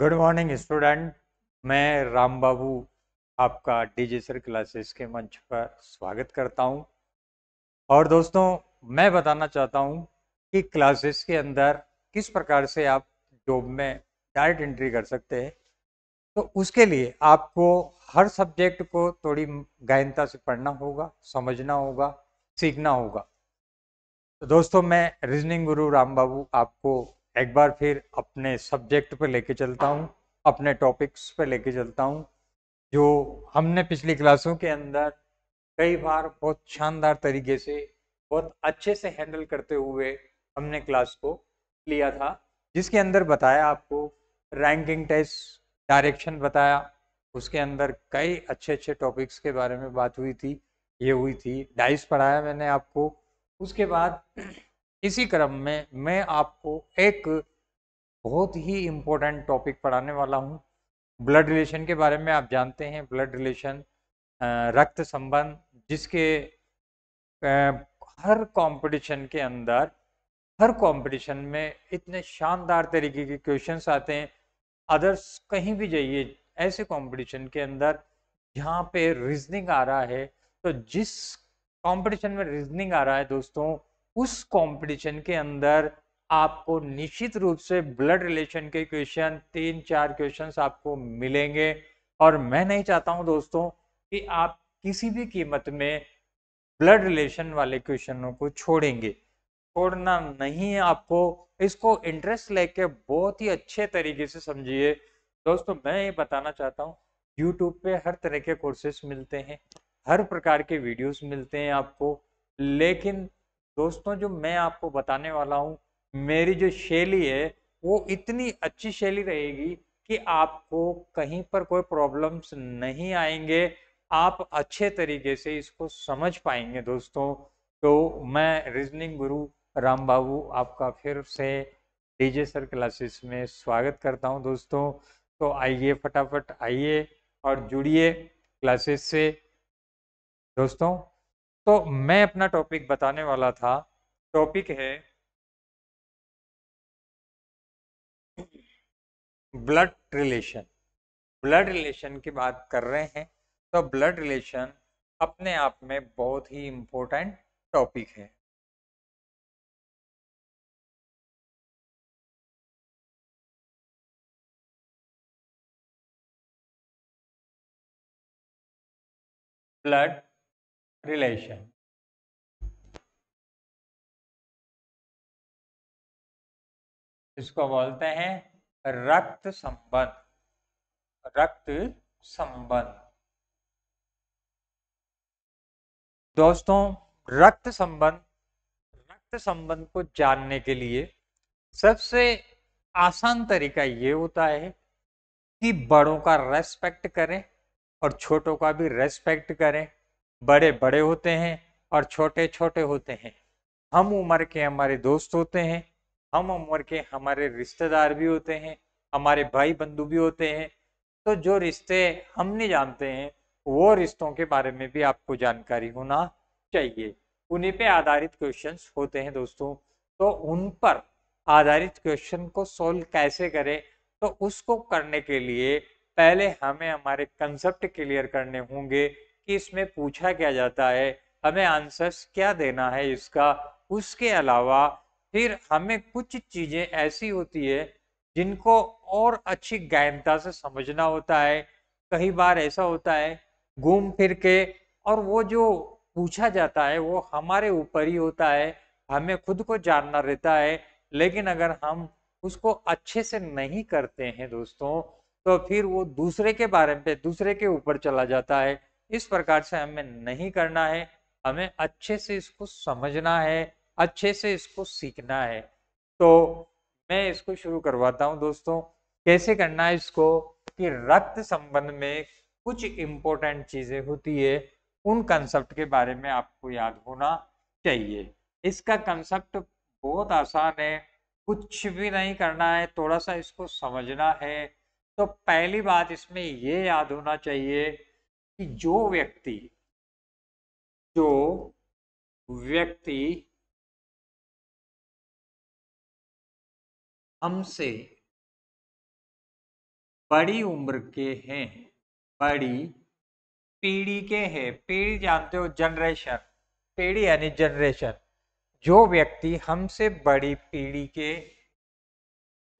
good morning student मैं राम बाबू आपका digital classes के मंच पर स्वागत करता हूं और दोस्तों मैं बताना चाहता हूं कि क्लासेस के अंदर किस प्रकार से आप जॉब में डायरेक्ट एंट्री कर सकते हैं तो उसके लिए आपको हर सब्जेक्ट को थोड़ी गहनता से पढ़ना होगा समझना होगा सीखना होगा तो दोस्तों मैं रीजनिंग गुरु राम बाबू आपको एक बार फिर अपने सब्जेक्ट पर लेके चलता हूँ अपने टॉपिक्स पर लेके चलता हूँ जो हमने पिछली क्लासों के अंदर कई बार बहुत शानदार तरीके से बहुत अच्छे से हैंडल करते हुए हमने क्लास को लिया था जिसके अंदर बताया आपको रैंकिंग टेस्ट डायरेक्शन बताया उसके अंदर कई अच्छे अच्छे टॉपिक्स के बारे में बात हुई थी ये हुई थी डाइस पढ़ाया मैंने आपको उसके बाद इसी क्रम में मैं आपको एक बहुत ही इम्पोर्टेंट टॉपिक पढ़ाने वाला हूँ ब्लड रिलेशन के बारे में आप जानते हैं ब्लड रिलेशन रक्त संबंध जिसके हर कंपटीशन के अंदर हर कंपटीशन में इतने शानदार तरीके के क्वेश्चंस आते हैं अदर्स कहीं भी जाइए ऐसे कंपटीशन के अंदर जहाँ पे रीजनिंग आ रहा है तो जिस कंपटीशन में रीजनिंग आ रहा है दोस्तों उस कंपटीशन के अंदर आपको निश्चित रूप से ब्लड रिलेशन के क्वेश्चन तीन चार क्वेश्चन आपको मिलेंगे और मैं नहीं चाहता हूं दोस्तों कि आप किसी भी कीमत में ब्लड रिलेशन वाले क्वेश्चनों को छोड़ेंगे छोड़ना नहीं है आपको इसको इंटरेस्ट लेके बहुत ही अच्छे तरीके से समझिए दोस्तों मैं ये बताना चाहता हूँ यूट्यूब पे हर तरह के कोर्सेस मिलते हैं हर प्रकार के वीडियोस मिलते हैं आपको लेकिन दोस्तों जो मैं आपको बताने वाला हूँ मेरी जो शैली है वो इतनी अच्छी शैली रहेगी कि आपको कहीं पर कोई प्रॉब्लम्स नहीं आएंगे आप अच्छे तरीके से इसको समझ पाएंगे दोस्तों तो मैं रीजनिंग गुरु राम बाबू आपका फिर से डीजे सर क्लासेस में स्वागत करता हूं दोस्तों तो आइए फटाफट आइए और जुड़िए क्लासेस से दोस्तों तो मैं अपना टॉपिक बताने वाला था टॉपिक है ब्लड रिलेशन ब्लड रिलेशन की बात कर रहे हैं तो ब्लड रिलेशन अपने आप में बहुत ही इम्पोर्टेंट टॉपिक है ब्लड relation इसको बोलते हैं रक्त संबंध रक्त संबंध दोस्तों रक्त संबंध रक्त संबंध को जानने के लिए सबसे आसान तरीका ये होता है कि बड़ों का रेस्पेक्ट करें और छोटों का भी रेस्पेक्ट करें बड़े बड़े होते हैं और छोटे छोटे होते हैं हम उम्र के हमारे दोस्त होते हैं हम उम्र के हमारे रिश्तेदार भी होते हैं हमारे भाई बंधु भी होते हैं तो जो रिश्ते हम नहीं जानते हैं वो रिश्तों के बारे में भी आपको जानकारी होना चाहिए उन्हीं पे आधारित क्वेश्चंस होते हैं दोस्तों तो उन पर आधारित क्वेश्चन को सोल्व कैसे करें तो उसको करने के लिए पहले हमें हमारे कंसेप्ट क्लियर करने होंगे कि इसमें पूछा क्या जाता है हमें आंसर्स क्या देना है इसका उसके अलावा फिर हमें कुछ चीज़ें ऐसी होती है जिनको और अच्छी गायनता से समझना होता है कई बार ऐसा होता है घूम फिर के और वो जो पूछा जाता है वो हमारे ऊपर ही होता है हमें खुद को जानना रहता है लेकिन अगर हम उसको अच्छे से नहीं करते हैं दोस्तों तो फिर वो दूसरे के बारे में दूसरे के ऊपर चला जाता है इस प्रकार से हमें नहीं करना है हमें अच्छे से इसको समझना है अच्छे से इसको सीखना है तो मैं इसको शुरू करवाता हूँ दोस्तों कैसे करना है इसको कि रक्त संबंध में कुछ इंपॉर्टेंट चीजें होती है उन कंसेप्ट के बारे में आपको याद होना चाहिए इसका कंसेप्ट बहुत आसान है कुछ भी नहीं करना है थोड़ा सा इसको समझना है तो पहली बात इसमें ये याद होना चाहिए कि जो व्यक्ति जो व्यक्ति हमसे बड़ी उम्र के हैं बड़ी पीढ़ी के हैं पीढ़ी जानते हो जनरेशन पीढ़ी यानी जनरेशन जो व्यक्ति हमसे बड़ी पीढ़ी के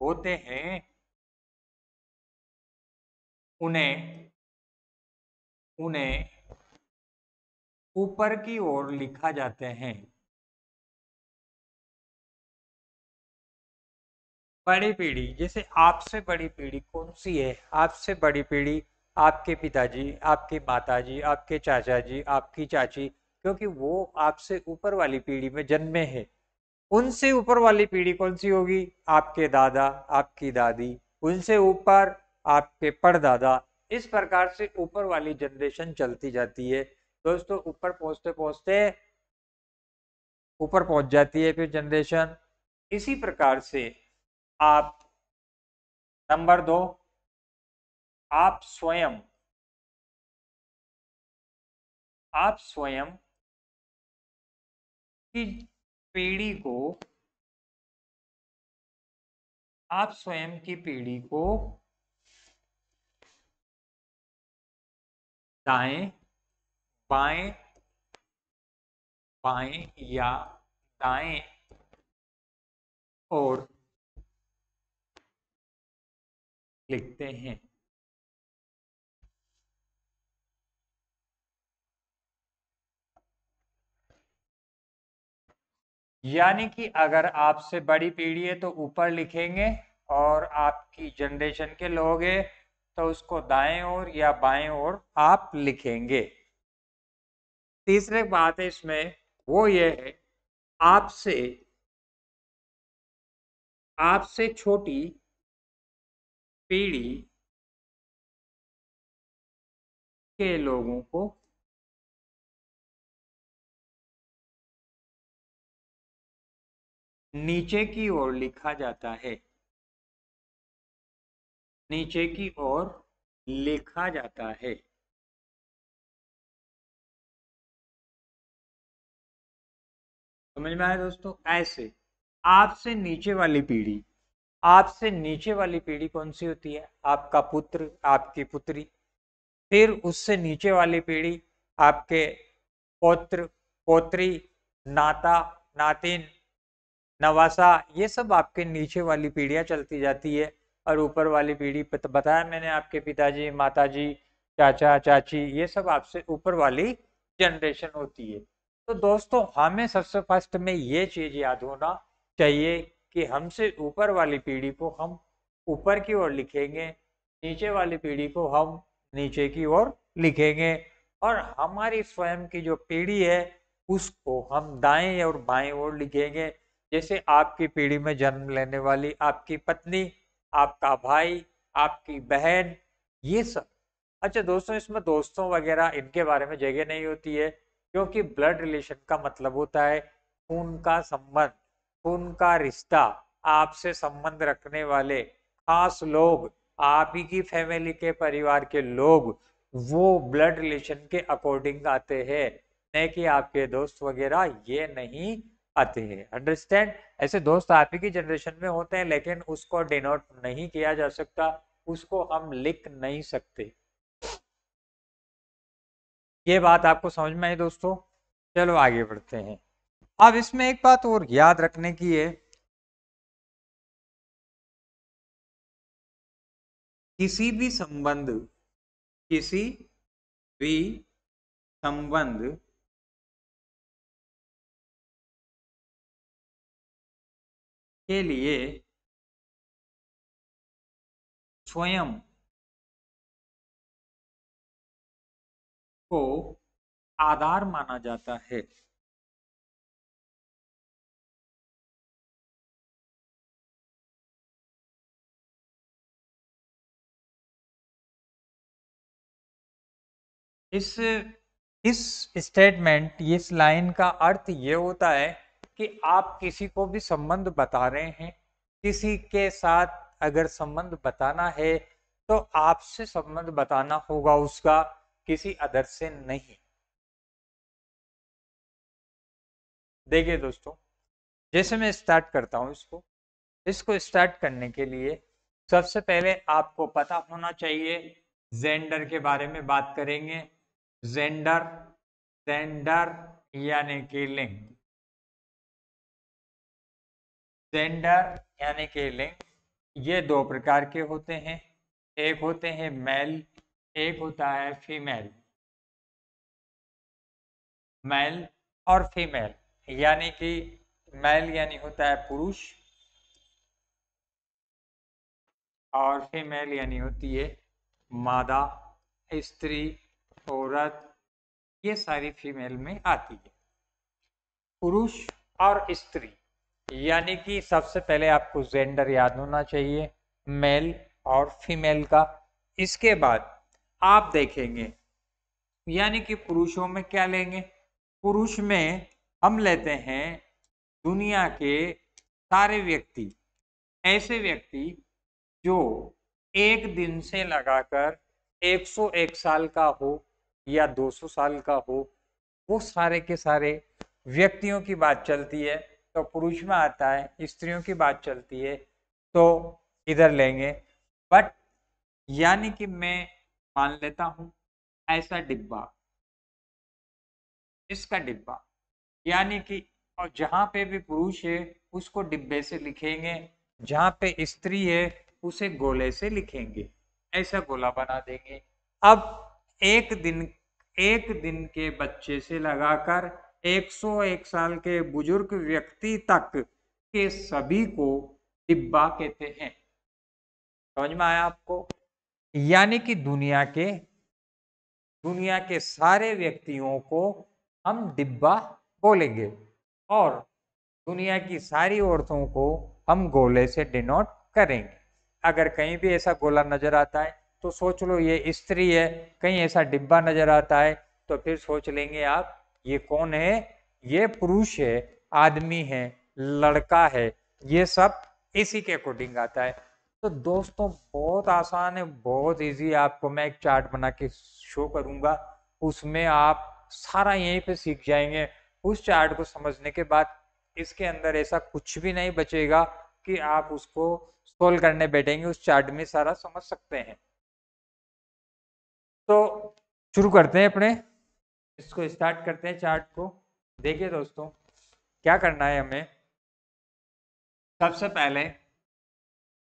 होते हैं उन्हें उन्हें ऊपर की ओर लिखा जाते हैं बड़ी पीढ़ी जैसे आपसे बड़ी पीढ़ी कौन सी है आपसे बड़ी पीढ़ी आपके पिताजी आपके माताजी आपके चाचा जी आपकी चाची क्योंकि वो आपसे ऊपर वाली पीढ़ी में जन्मे है उनसे ऊपर वाली पीढ़ी कौन सी होगी आपके दादा आपकी दादी उनसे ऊपर आपके परदादा इस प्रकार से ऊपर वाली जनरेशन चलती जाती है दोस्तों ऊपर पहुंचते पहुंचते ऊपर पहुंच जाती है फिर जनरेशन इसी प्रकार से आप नंबर दो आप स्वयं आप स्वयं की पीढ़ी को आप स्वयं की पीढ़ी को दाएं बाएं बाएं या दाएं और लिखते हैं यानी कि अगर आपसे बड़ी पीढ़ी है तो ऊपर लिखेंगे और आपकी जनरेशन के लोग हैं तो उसको दाएं ओर या बाएं ओर आप लिखेंगे तीसरे बात है इसमें वो ये है आपसे आपसे छोटी पीढ़ी के लोगों को नीचे की ओर लिखा जाता है नीचे की ओर लिखा जाता है समझ में आया दोस्तों ऐसे आपसे नीचे वाली पीढ़ी आपसे नीचे वाली पीढ़ी कौन सी होती है आपका पुत्र आपकी पुत्री फिर उससे नीचे वाली पीढ़ी आपके पौत्र पोत्री नाता नातिन नवासा ये सब आपके नीचे वाली पीढ़ियां चलती जाती है और ऊपर वाली पीढ़ी तो बताया मैंने आपके पिताजी माताजी चाचा चाची ये सब आपसे ऊपर वाली जनरेशन होती है तो दोस्तों हमें सबसे फर्स्ट में ये चीज़ याद होना चाहिए कि हमसे ऊपर वाली पीढ़ी को हम ऊपर की ओर लिखेंगे नीचे वाली पीढ़ी को हम नीचे की ओर लिखेंगे और हमारी स्वयं की जो पीढ़ी है उसको हम दाएं और बाएं ओर लिखेंगे जैसे आपकी पीढ़ी में जन्म लेने वाली आपकी पत्नी आपका भाई आपकी बहन ये सब अच्छा दोस्तों इसमें दोस्तों वगैरह इनके बारे में जगह नहीं होती है क्योंकि ब्लड रिलेशन का मतलब होता है खून का संबंध खून का रिश्ता आपसे संबंध रखने वाले खास लोग आप ही की फैमिली के परिवार के लोग वो ब्लड रिलेशन के अकॉर्डिंग आते हैं न कि आपके दोस्त वगैरह ये नहीं आते हैं अंडरस्टैंड ऐसे दोस्त आप ही की जनरेशन में होते हैं लेकिन उसको डिनोट नहीं किया जा सकता उसको हम लिख नहीं सकते ये बात आपको समझ में आई दोस्तों चलो आगे बढ़ते हैं अब इसमें एक बात और याद रखने की है किसी भी संबंध किसी भी संबंध के लिए स्वयं को आधार माना जाता है इस इस स्टेटमेंट इस लाइन का अर्थ यह होता है कि आप किसी को भी संबंध बता रहे हैं किसी के साथ अगर संबंध बताना है तो आपसे संबंध बताना होगा उसका किसी अदर से नहीं देखिए दोस्तों जैसे मैं स्टार्ट करता हूं इसको इसको स्टार्ट करने के लिए सबसे पहले आपको पता होना चाहिए जेंडर के बारे में बात करेंगे जेंडर जेंडर यानी कि लिंग जेंडर यानी कि लिंग ये दो प्रकार के होते हैं एक होते हैं मेल एक होता है फीमेल मेल और फीमेल यानी कि मेल यानी होता है पुरुष और फीमेल यानी होती है मादा स्त्री औरत ये सारी फीमेल में आती है पुरुष और स्त्री यानी कि सबसे पहले आपको जेंडर याद होना चाहिए मेल और फीमेल का इसके बाद आप देखेंगे यानी कि पुरुषों में क्या लेंगे पुरुष में हम लेते हैं दुनिया के सारे व्यक्ति ऐसे व्यक्ति जो एक दिन से लगाकर 101 साल का हो या 200 साल का हो वो सारे के सारे व्यक्तियों की बात चलती है तो पुरुष में आता है स्त्रियों की बात चलती है तो इधर लेंगे बट यानी कि मैं मान लेता हूँ ऐसा डिब्बा इसका डिब्बा यानी कि और जहाँ पे भी पुरुष है उसको डिब्बे से लिखेंगे जहाँ पे स्त्री है उसे गोले से लिखेंगे ऐसा गोला बना देंगे अब एक दिन एक दिन के बच्चे से लगाकर 101 साल के बुजुर्ग व्यक्ति तक के सभी को डिब्बा कहते हैं समझ में आया आपको यानी कि दुनिया के दुनिया के सारे व्यक्तियों को हम डिब्बा बोलेंगे और दुनिया की सारी औरतों को हम गोले से डिनोट करेंगे अगर कहीं भी ऐसा गोला नजर आता है तो सोच लो ये स्त्री है कहीं ऐसा डिब्बा नजर आता है तो फिर सोच लेंगे आप ये कौन है ये पुरुष है आदमी है लड़का है ये सब इसी के अकॉर्डिंग आता है तो दोस्तों बहुत आसान है बहुत इजी आपको मैं एक चार्ट बना के शो करूंगा उसमें आप सारा यहीं पे सीख जाएंगे उस चार्ट को समझने के बाद इसके अंदर ऐसा कुछ भी नहीं बचेगा कि आप उसको सोल्व करने बैठेंगे उस चार्ट में सारा समझ सकते हैं तो शुरू करते हैं अपने इसको स्टार्ट करते हैं चार्ट को देखिए दोस्तों क्या करना है हमें सबसे पहले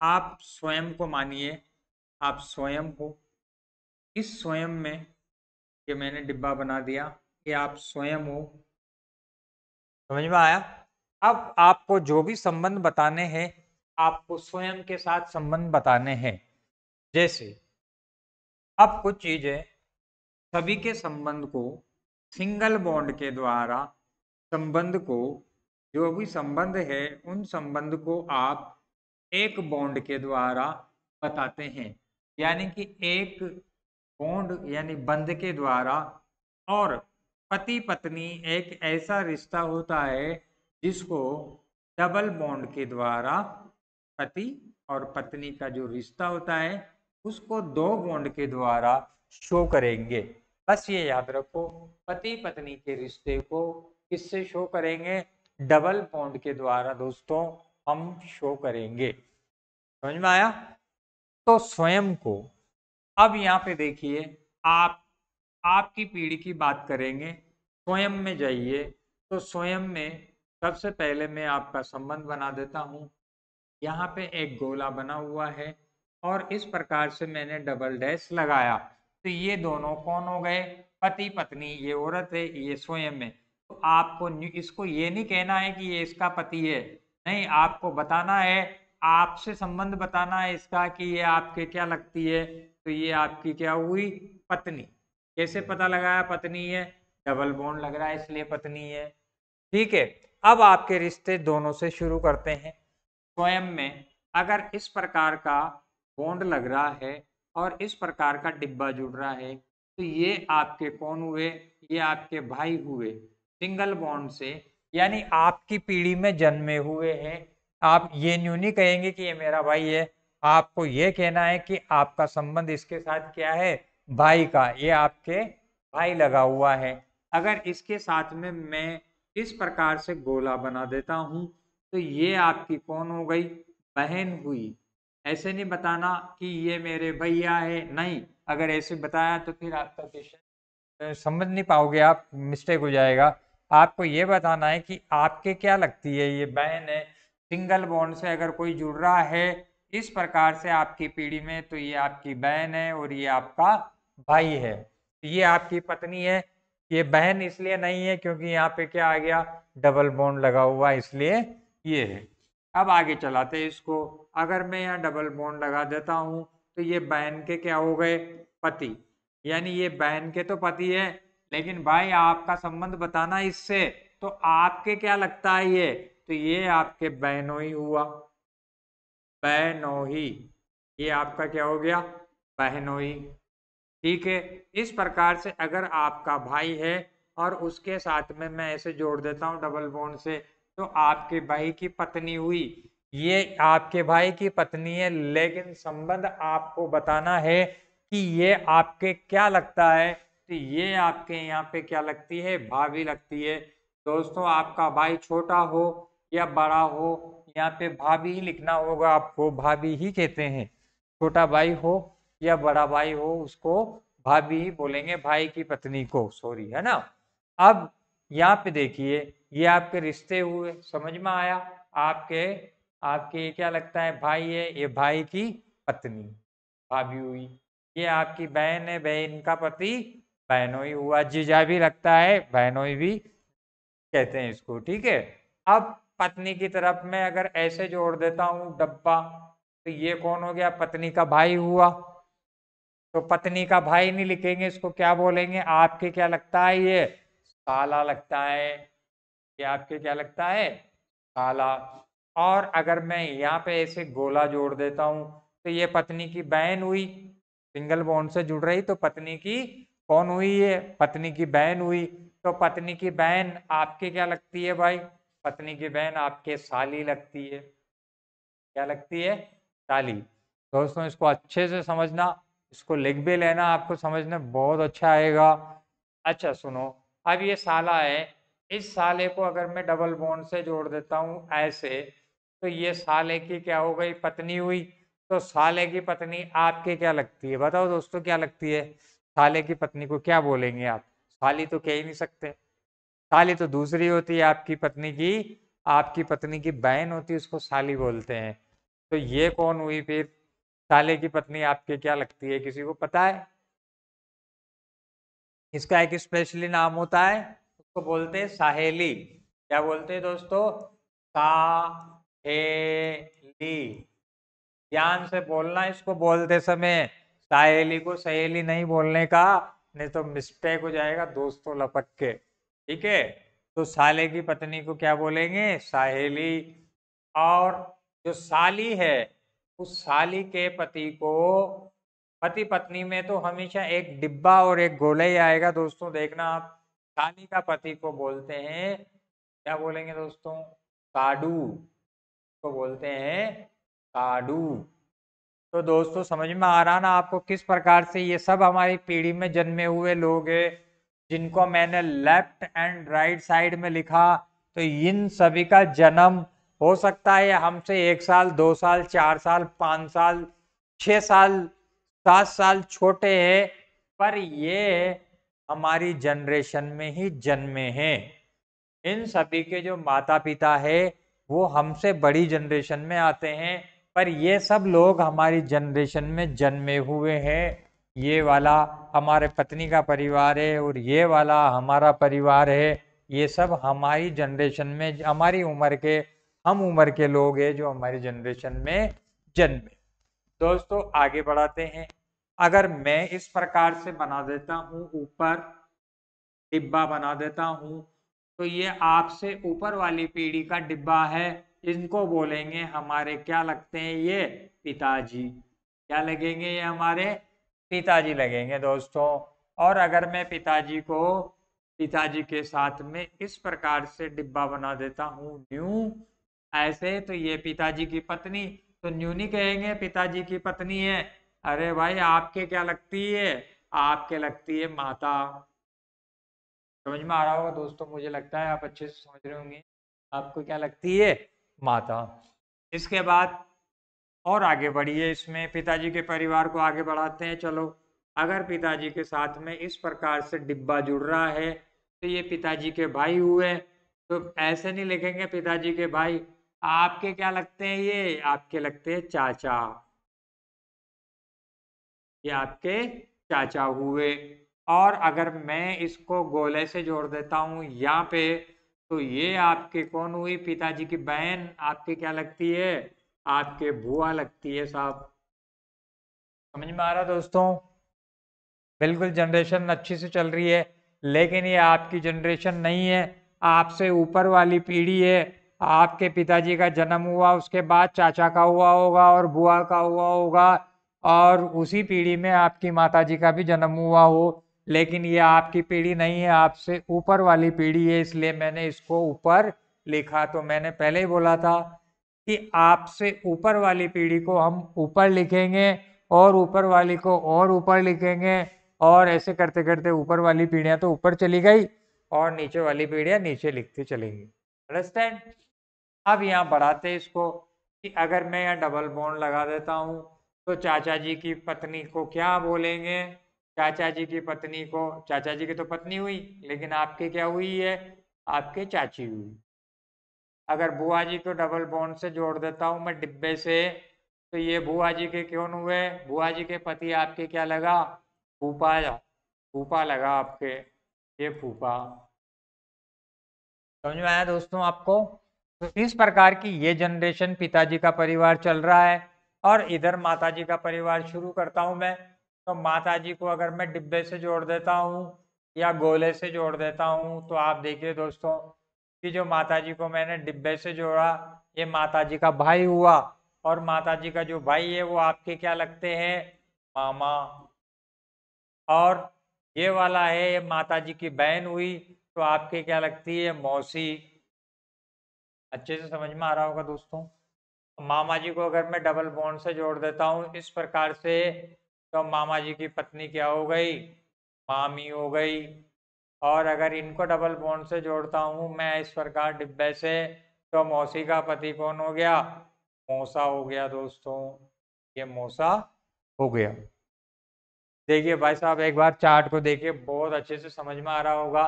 आप स्वयं को मानिए आप स्वयं हो इस स्वयं में ये मैंने डिब्बा बना दिया कि आप स्वयं हो समझ में आया अब आपको जो भी संबंध बताने हैं आपको स्वयं के साथ संबंध बताने हैं जैसे अब कुछ चीजें सभी के संबंध को सिंगल बॉन्ड के द्वारा संबंध को जो भी संबंध है उन संबंध को आप एक बॉन्ड के द्वारा बताते हैं यानी कि एक बॉन्ड यानी बंध के द्वारा और पति पत्नी एक ऐसा रिश्ता होता है जिसको डबल बॉन्ड के द्वारा पति और पत्नी का जो रिश्ता होता है उसको दो बॉन्ड के द्वारा शो करेंगे बस ये याद रखो पति पत्नी के रिश्ते को किससे शो करेंगे डबल बॉन्ड के द्वारा दोस्तों हम शो करेंगे समझ में आया तो स्वयं को अब यहाँ पे देखिए आप आपकी पीढ़ी की बात करेंगे स्वयं में जाइए तो स्वयं में सबसे पहले मैं आपका संबंध बना देता हूँ यहाँ पे एक गोला बना हुआ है और इस प्रकार से मैंने डबल डैश लगाया तो ये दोनों कौन हो गए पति पत्नी ये औरत है ये स्वयं है तो आपको इसको ये नहीं कहना है कि ये इसका पति है नहीं आपको बताना है आपसे संबंध बताना है इसका कि ये आपके क्या लगती है तो ये आपकी क्या हुई पत्नी कैसे पता लगाया पत्नी है डबल बोन लग रहा है इसलिए पत्नी है ठीक है अब आपके रिश्ते दोनों से शुरू करते हैं स्वयं में अगर इस प्रकार का बॉन्ड लग रहा है और इस प्रकार का डिब्बा जुड़ रहा है तो ये आपके कौन हुए ये आपके भाई हुए सिंगल बॉन्ड से यानी आपकी पीढ़ी में जन्मे हुए हैं आप ये न्यू नहीं कहेंगे कि ये मेरा भाई है आपको ये कहना है कि आपका संबंध इसके साथ क्या है भाई का ये आपके भाई लगा हुआ है अगर इसके साथ में मैं इस प्रकार से गोला बना देता हूँ तो ये आपकी कौन हो गई बहन हुई ऐसे नहीं बताना कि ये मेरे भैया है नहीं अगर ऐसे बताया तो फिर आपका क्वेश्चन समझ नहीं पाओगे आप मिस्टेक हो जाएगा आपको ये बताना है कि आपके क्या लगती है ये बहन है सिंगल बॉन्ड से अगर कोई जुड़ रहा है इस प्रकार से आपकी पीढ़ी में तो ये आपकी बहन है और ये आपका भाई है ये आपकी पत्नी है ये बहन इसलिए नहीं है क्योंकि यहाँ पे क्या आ गया डबल बॉन्ड लगा हुआ इसलिए ये है अब आगे चलाते इसको अगर मैं यहाँ डबल बॉन्ड लगा देता हूँ तो ये बहन के क्या हो गए पति यानी ये बहन के तो पति है लेकिन भाई आपका संबंध बताना इससे तो आपके क्या लगता है ये तो ये आपके बहनो ही हुआ बहनो ही ये आपका क्या हो गया बहनो ही ठीक है इस प्रकार से अगर आपका भाई है और उसके साथ में मैं ऐसे जोड़ देता हूँ डबल बोन से तो आपके भाई की पत्नी हुई ये आपके भाई की पत्नी है लेकिन संबंध आपको बताना है कि ये आपके क्या लगता है तो ये आपके यहाँ पे क्या लगती है भाभी लगती है दोस्तों आपका भाई छोटा हो या बड़ा हो यहाँ पे भाभी ही लिखना होगा आपको भाभी ही कहते हैं छोटा भाई हो या बड़ा भाई हो उसको भाभी ही बोलेंगे भाई की पत्नी को सॉरी है ना अब यहाँ पे देखिए ये आपके रिश्ते हुए समझ में आया आपके आपके ये क्या लगता है भाई है ये भाई की पत्नी भाभी हुई ये आपकी बहन है बहन का पति बहनोई हुआ जीजा भी लगता है बहनोई भी कहते हैं इसको ठीक है अब पत्नी की तरफ में अगर ऐसे जोड़ देता हूँ डब्बा तो ये कौन हो गया पत्नी का भाई हुआ तो पत्नी का भाई नहीं लिखेंगे इसको क्या बोलेंगे आपके क्या लगता है ये काला लगता है ये आपके क्या लगता है काला और अगर मैं यहाँ पे ऐसे गोला जोड़ देता हूँ तो ये पत्नी की बहन हुई सिंगल बोन से जुड़ रही तो पत्नी की कौन हुई है पत्नी की बहन हुई तो पत्नी की बहन आपके क्या लगती है भाई पत्नी की बहन आपके साली लगती है क्या लगती है साली दोस्तों इसको अच्छे से समझना इसको लिख भी लेना आपको समझने बहुत अच्छा आएगा अच्छा सुनो अब ये साला है इस साले को अगर मैं डबल बॉन्ड से जोड़ देता हूँ ऐसे तो ये साले की क्या हो गई पत्नी हुई तो साले की पत्नी आपके क्या लगती है बताओ दोस्तों क्या लगती है साले की पत्नी को क्या बोलेंगे आप साली तो कह ही नहीं सकते साली तो दूसरी होती है आपकी पत्नी की आपकी पत्नी की बहन होती है उसको साली बोलते हैं तो ये कौन हुई फिर साले की पत्नी आपके क्या लगती है किसी को पता है इसका एक स्पेशली नाम होता है उसको बोलते हैं साहेली क्या बोलते हैं दोस्तों साहेली ध्यान से बोलना इसको बोलते समय साहेली को सहेली नहीं बोलने का नहीं तो मिस्टेक हो जाएगा दोस्तों लपक के ठीक है तो साले की पत्नी को क्या बोलेंगे सहेली और जो साली है उस साली के पति को पति पत्नी में तो हमेशा एक डिब्बा और एक गोला ही आएगा दोस्तों देखना आप काली का पति को बोलते हैं क्या बोलेंगे दोस्तों काडू को बोलते हैं काडू तो दोस्तों समझ में आ रहा ना आपको किस प्रकार से ये सब हमारी पीढ़ी में जन्मे हुए लोग हैं जिनको मैंने लेफ्ट एंड राइट साइड में लिखा तो इन सभी का जन्म हो सकता है हमसे एक साल दो साल चार साल पाँच साल छः साल सात साल छोटे हैं पर ये हमारी जनरेशन में ही जन्मे हैं इन सभी के जो माता पिता है वो हमसे बड़ी जनरेशन में आते हैं पर ये सब लोग हमारी जनरेशन में जन्मे हुए हैं ये वाला हमारे पत्नी का परिवार है और ये वाला हमारा परिवार है ये सब हमारी जनरेशन में हमारी उम्र के हम उम्र के लोग हैं जो हमारी जनरेशन में जन्मे दोस्तों आगे बढ़ाते हैं अगर मैं इस प्रकार से बना देता हूं ऊपर डिब्बा बना देता हूं तो ये आपसे ऊपर वाली पीढ़ी का डिब्बा है इनको बोलेंगे हमारे क्या लगते हैं ये पिताजी क्या लगेंगे ये हमारे पिताजी लगेंगे दोस्तों और अगर मैं पिताजी को पिताजी के साथ में इस प्रकार से डिब्बा बना देता हूँ न्यू ऐसे तो ये पिताजी की पत्नी तो न्यूनी कहेंगे पिताजी की पत्नी है अरे भाई आपके क्या लगती है आपके लगती है माता समझ में आ रहा होगा दोस्तों मुझे लगता है आप अच्छे से समझ रहे होंगे आपको क्या लगती है माता इसके बाद और आगे बढ़िए इसमें पिताजी के परिवार को आगे बढ़ाते हैं चलो अगर पिताजी के साथ में इस प्रकार से डिब्बा जुड़ रहा है तो ये पिताजी के भाई हुए तो ऐसे नहीं लिखेंगे पिताजी के भाई आपके क्या लगते हैं ये आपके लगते हैं चाचा ये आपके चाचा हुए और अगर मैं इसको गोले से जोड़ देता हूँ यहाँ पे तो ये आपके कौन हुई पिताजी की बहन आपके क्या लगती है आपके बुआ लगती है साहब समझ में आ रहा दोस्तों बिल्कुल जनरेशन अच्छी से चल रही है लेकिन ये आपकी जनरेशन नहीं है आपसे ऊपर वाली पीढ़ी है आपके पिताजी का जन्म हुआ उसके बाद चाचा का हुआ होगा और बुआ का हुआ होगा और उसी पीढ़ी में आपकी माताजी का भी जन्म हुआ हो लेकिन ये आपकी पीढ़ी नहीं है आपसे ऊपर वाली पीढ़ी है इसलिए मैंने इसको ऊपर लिखा तो मैंने पहले ही बोला था कि आपसे ऊपर वाली पीढ़ी को हम ऊपर लिखेंगे और ऊपर वाली को और ऊपर लिखेंगे और ऐसे करते करते ऊपर वाली पीढ़ियाँ तो ऊपर चली गई और नीचे वाली पीढ़ियाँ नीचे लिखती चलेंगी अंडरस्टैंड अब यहाँ बढ़ाते इसको कि अगर मैं यहाँ डबल बॉन्ड लगा देता हूँ तो चाचा जी की पत्नी को क्या बोलेंगे चाचा जी की पत्नी को चाचा जी की तो पत्नी हुई लेकिन आपके क्या हुई है आपके चाची हुई अगर बुआ जी को डबल बॉन्ड से जोड़ देता हूँ मैं डिब्बे से तो ये बुआ जी के क्यों हुए बुआ जी के पति आपके क्या लगा फूफा फूफा लगा आपके ये फूफा समझ में आया दोस्तों आपको तो इस प्रकार की ये जनरेशन पिताजी का परिवार चल रहा है और इधर माताजी का परिवार शुरू करता हूँ मैं तो माताजी को अगर मैं डिब्बे से जोड़ देता हूँ या गोले से जोड़ देता हूँ तो आप देखिए दोस्तों कि जो माताजी को मैंने डिब्बे से जोड़ा ये माताजी का भाई हुआ और माताजी का जो भाई है वो आपके क्या लगते हैं मामा और ये वाला है ये माता की बहन हुई तो आपके क्या लगती है मौसी अच्छे से समझ में आ रहा होगा दोस्तों मामा जी को अगर मैं डबल बॉन्ड से जोड़ देता हूँ इस प्रकार से तो मामा जी की पत्नी क्या हो गई मामी हो गई और अगर इनको डबल बॉन्ड से जोड़ता हूँ मैं इस प्रकार डिब्बे से तो मौसी का पति कौन हो गया मौसा हो गया दोस्तों ये मौसा हो गया देखिए भाई साहब एक बार चार्ट को देखिए बहुत अच्छे से समझ में आ रहा होगा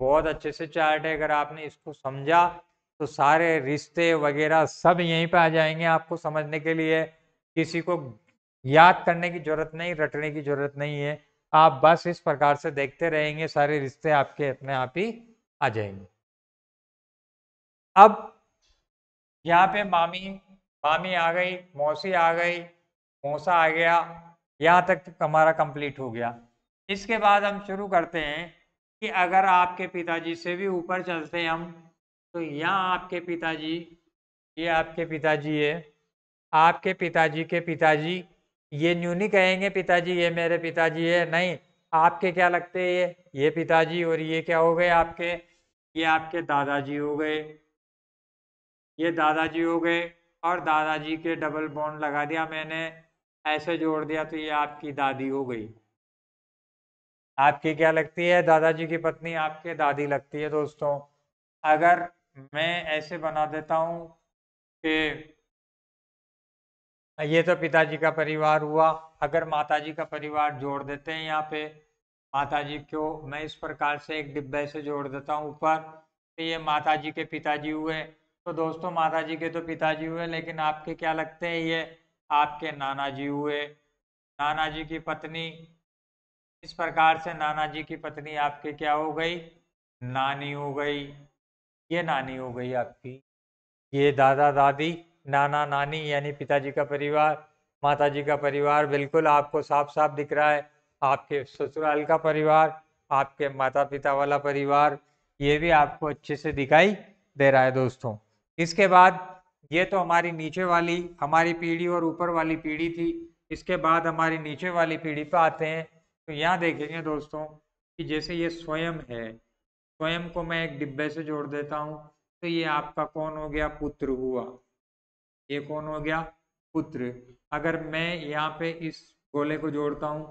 बहुत अच्छे से चार्ट है अगर आपने इसको समझा तो सारे रिश्ते वगैरह सब यहीं पे आ जाएंगे आपको समझने के लिए किसी को याद करने की जरूरत नहीं रटने की जरूरत नहीं है आप बस इस प्रकार से देखते रहेंगे सारे रिश्ते आपके अपने आप ही आ जाएंगे अब यहाँ पे मामी मामी आ गई मौसी आ गई मौसा आ गया यहाँ तक हमारा कंप्लीट हो गया इसके बाद हम शुरू करते हैं कि अगर आपके पिताजी से भी ऊपर चलते हम तो यहाँ आपके पिताजी ये आपके पिताजी है आपके पिताजी के पिताजी ये न्यू नहीं कहेंगे पिताजी ये मेरे पिताजी है नहीं आपके क्या लगते हैं ये ये पिताजी और ये क्या हो गए आपके ये आपके दादाजी हो गए ये दादाजी हो गए और दादाजी के डबल बॉन्ड लगा दिया मैंने ऐसे जोड़ दिया तो ये आपकी दादी हो गई आपकी क्या लगती है दादाजी की पत्नी आपके दादी लगती है दोस्तों अगर मैं ऐसे बना देता हूँ कि ये तो पिताजी का परिवार हुआ अगर माताजी का परिवार जोड़ देते हैं यहाँ पे माताजी को मैं इस प्रकार से एक डिब्बे से जोड़ देता हूँ ऊपर तो ये माताजी के पिताजी हुए तो दोस्तों माताजी के तो पिताजी हुए लेकिन आपके क्या लगते हैं ये आपके नाना जी हुए नाना जी की पत्नी इस प्रकार से नाना जी की पत्नी आपके क्या हो गई नानी हो गई ये नानी हो गई आपकी ये दादा दादी नाना नानी यानी पिताजी का परिवार माताजी का परिवार बिल्कुल आपको साफ साफ दिख रहा है आपके ससुराल का परिवार आपके माता पिता वाला परिवार ये भी आपको अच्छे से दिखाई दे रहा है दोस्तों इसके बाद ये तो हमारी नीचे वाली हमारी पीढ़ी और ऊपर वाली पीढ़ी थी इसके बाद हमारी नीचे वाली पीढ़ी पर आते हैं तो यहाँ देखेंगे दोस्तों कि जैसे ये स्वयं है स्वयं को मैं एक डिब्बे से जोड़ देता हूँ तो ये आपका कौन हो गया पुत्र हुआ ये कौन हो गया पुत्र अगर मैं यहाँ पे इस गोले को जोड़ता हूँ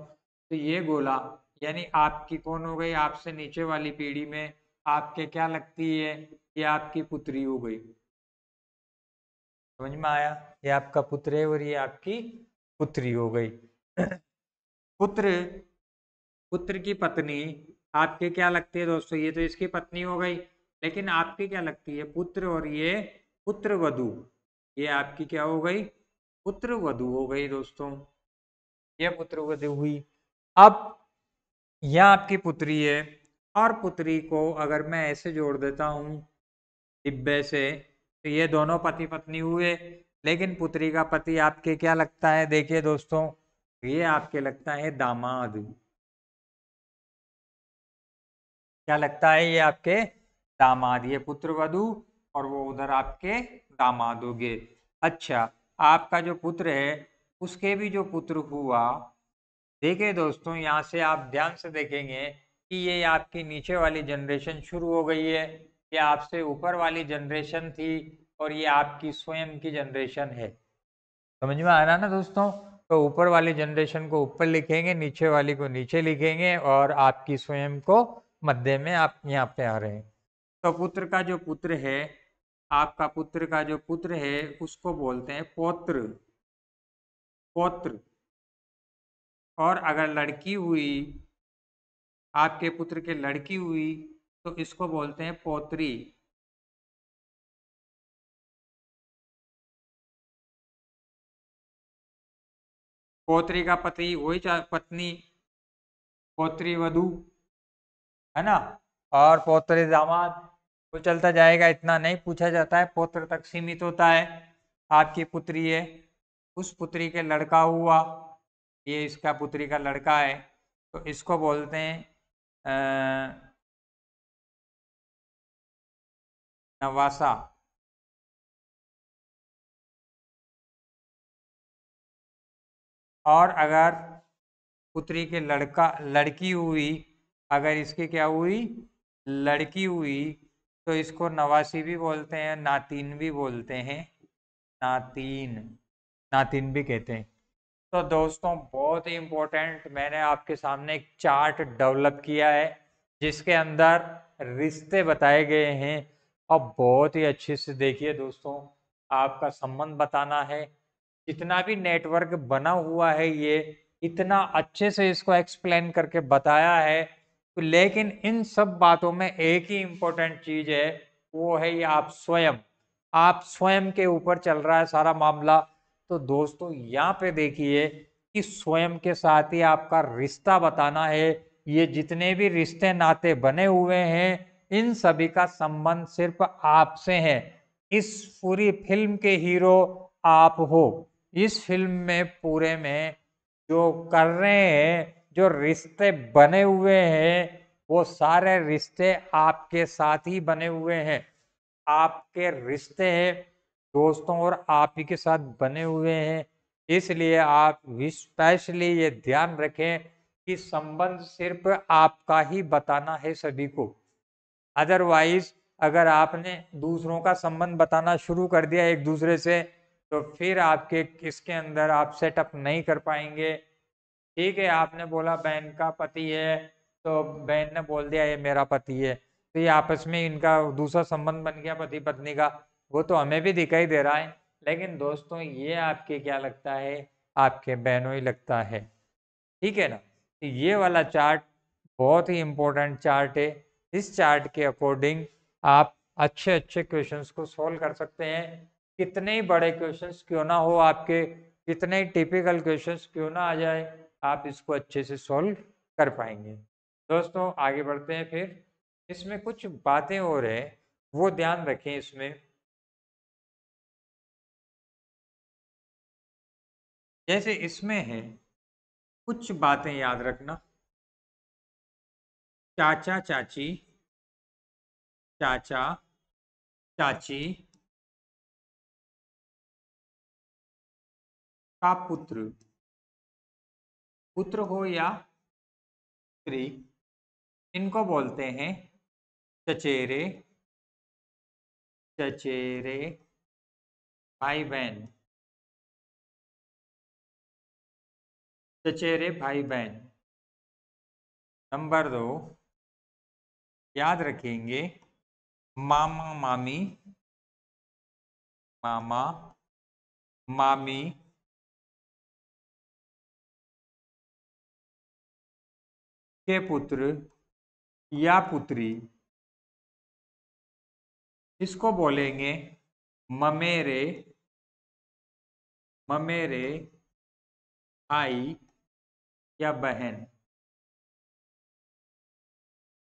तो ये गोला यानी आपकी कौन हो गई आपसे नीचे वाली पीढ़ी में आपके क्या लगती है ये आपकी पुत्री हो गई समझ में आया ये आपका पुत्र है और ये आपकी पुत्री हो गई पुत्र पुत्र की पत्नी आपके क्या लगते हैं दोस्तों ये तो इसकी पत्नी हो गई लेकिन आपकी क्या लगती है पुत्र और ये पुत्र वधु ये आपकी क्या हो गई पुत्र वधु हो गई दोस्तों ये पुत्र वधु हुई अब यह आपकी पुत्री है और पुत्री को अगर मैं ऐसे जोड़ देता हूँ डिब्बे से तो ये दोनों पति पत्नी हुए लेकिन पुत्री का पति आपके क्या लगता है देखिए दोस्तों ये आपके लगता है दामाद क्या लगता है ये आपके दामाद ये पुत्र वधु और वो उधर आपके दामाद हो गए अच्छा आपका जो पुत्र है उसके भी जो पुत्र हुआ देखे दोस्तों यहाँ से आप ध्यान से देखेंगे कि ये आपकी नीचे वाली जनरेशन शुरू हो गई है ये आपसे ऊपर वाली जनरेशन थी और ये आपकी स्वयं की जनरेशन है समझ में आ रहा ना दोस्तों तो ऊपर वाली जनरेशन को ऊपर लिखेंगे नीचे वाली को नीचे लिखेंगे और आपकी स्वयं को मध्य में आप यहाँ पे आ रहे हैं तो पुत्र का जो पुत्र है आपका पुत्र का जो पुत्र है उसको बोलते हैं पौत्र पौत्र और अगर लड़की हुई आपके पुत्र के लड़की हुई तो इसको बोलते हैं पौत्री पौत्री का पति वही पत्नी पौत्री वधु है ना और पोत्र दामाद वो चलता जाएगा इतना नहीं पूछा जाता है पोत्र तक सीमित होता है आपकी पुत्री है उस पुत्री के लड़का हुआ ये इसका पुत्री का लड़का है तो इसको बोलते हैं नवासा और अगर पुत्री के लड़का लड़की हुई अगर इसकी क्या हुई लड़की हुई तो इसको नवासी भी बोलते हैं नातीन भी बोलते हैं नातीन नातीन भी कहते हैं तो दोस्तों बहुत ही इम्पोर्टेंट मैंने आपके सामने एक चार्ट डेवलप किया है जिसके अंदर रिश्ते बताए गए हैं अब बहुत ही अच्छे से देखिए दोस्तों आपका संबंध बताना है जितना भी नेटवर्क बना हुआ है ये इतना अच्छे से इसको एक्सप्लेन करके बताया है तो लेकिन इन सब बातों में एक ही इम्पोर्टेंट चीज है वो है ये आप स्वयं आप स्वयं के ऊपर चल रहा है सारा मामला तो दोस्तों यहाँ पे देखिए कि स्वयं के साथ ही आपका रिश्ता बताना है ये जितने भी रिश्ते नाते बने हुए हैं इन सभी का संबंध सिर्फ आपसे है इस पूरी फिल्म के हीरो आप हो इस फिल्म में पूरे में जो कर रहे हैं जो रिश्ते बने हुए हैं वो सारे रिश्ते आपके साथ ही बने हुए हैं आपके रिश्ते दोस्तों और आप ही के साथ बने हुए हैं इसलिए आप स्पेशली ये ध्यान रखें कि संबंध सिर्फ आपका ही बताना है सभी को अदरवाइज अगर आपने दूसरों का संबंध बताना शुरू कर दिया एक दूसरे से तो फिर आपके इसके अंदर आप सेटअप नहीं कर पाएंगे ठीक है आपने बोला बहन का पति है तो बहन ने बोल दिया ये मेरा पति है तो ये आपस में इनका दूसरा संबंध बन गया पति पत्नी का वो तो हमें भी दिखाई दे रहा है लेकिन दोस्तों ये आपके क्या लगता है आपके बहनों ही लगता है ठीक है ना तो ये वाला चार्ट बहुत ही इम्पोर्टेंट चार्ट है इस चार्ट के अकॉर्डिंग आप अच्छे अच्छे क्वेश्चंस को सॉल्व कर सकते हैं कितने बड़े क्वेश्चंस क्यों ना हो आपके कितने टिपिकल क्वेश्चंस क्यों ना आ जाए आप इसको अच्छे से सॉल्व कर पाएंगे दोस्तों आगे बढ़ते हैं फिर इसमें कुछ बातें और हैं वो ध्यान रखें इसमें जैसे इसमें है कुछ बातें याद रखना चाचा चाची चाचा चाची का पुत्र पुत्र हो या स्त्री इनको बोलते हैं चचेरे चचेरे भाई बहन चचेरे भाई बहन नंबर दो याद रखेंगे मामा मामी मामा मामी के पुत्र या पुत्री इसको बोलेंगे ममेरे ममेरे आई या बहन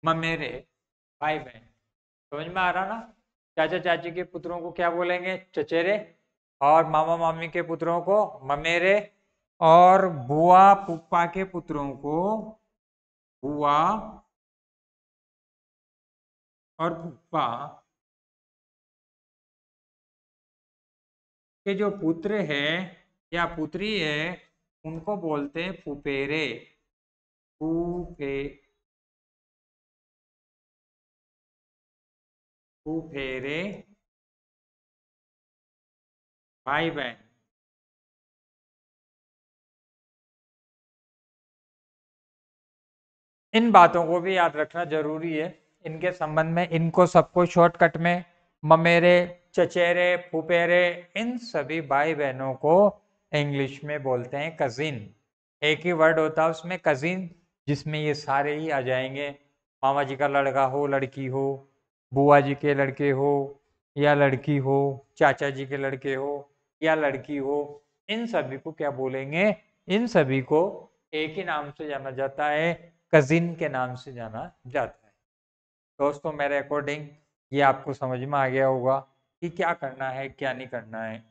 ममेरे भाई बहन समझ में आ रहा ना चाचा चाची के पुत्रों को क्या बोलेंगे चचेरे और मामा मामी के पुत्रों को ममेरे और बुआ पुप्पा के पुत्रों को हुआ और हुआ के जो पुत्र है या पुत्री है उनको बोलते हैं फुपेरे फूफे फूफेरे भाई बहन इन बातों को भी याद रखना जरूरी है इनके संबंध में इनको सबको शॉर्टकट में ममेरे चचेरे फुपेरे इन सभी भाई बहनों को इंग्लिश में बोलते हैं कजिन एक ही वर्ड होता है उसमें कजिन जिसमें ये सारे ही आ जाएंगे मामा जी का लड़का हो लड़की हो बुआ जी के लड़के हो या लड़की हो चाचा जी के लड़के हो या लड़की हो इन सभी को क्या बोलेंगे इन सभी को एक ही नाम से जाना जाता है कजिन के नाम से जाना जाता है दोस्तों मेरे अकॉर्डिंग ये आपको समझ में आ गया होगा कि क्या करना है क्या नहीं करना है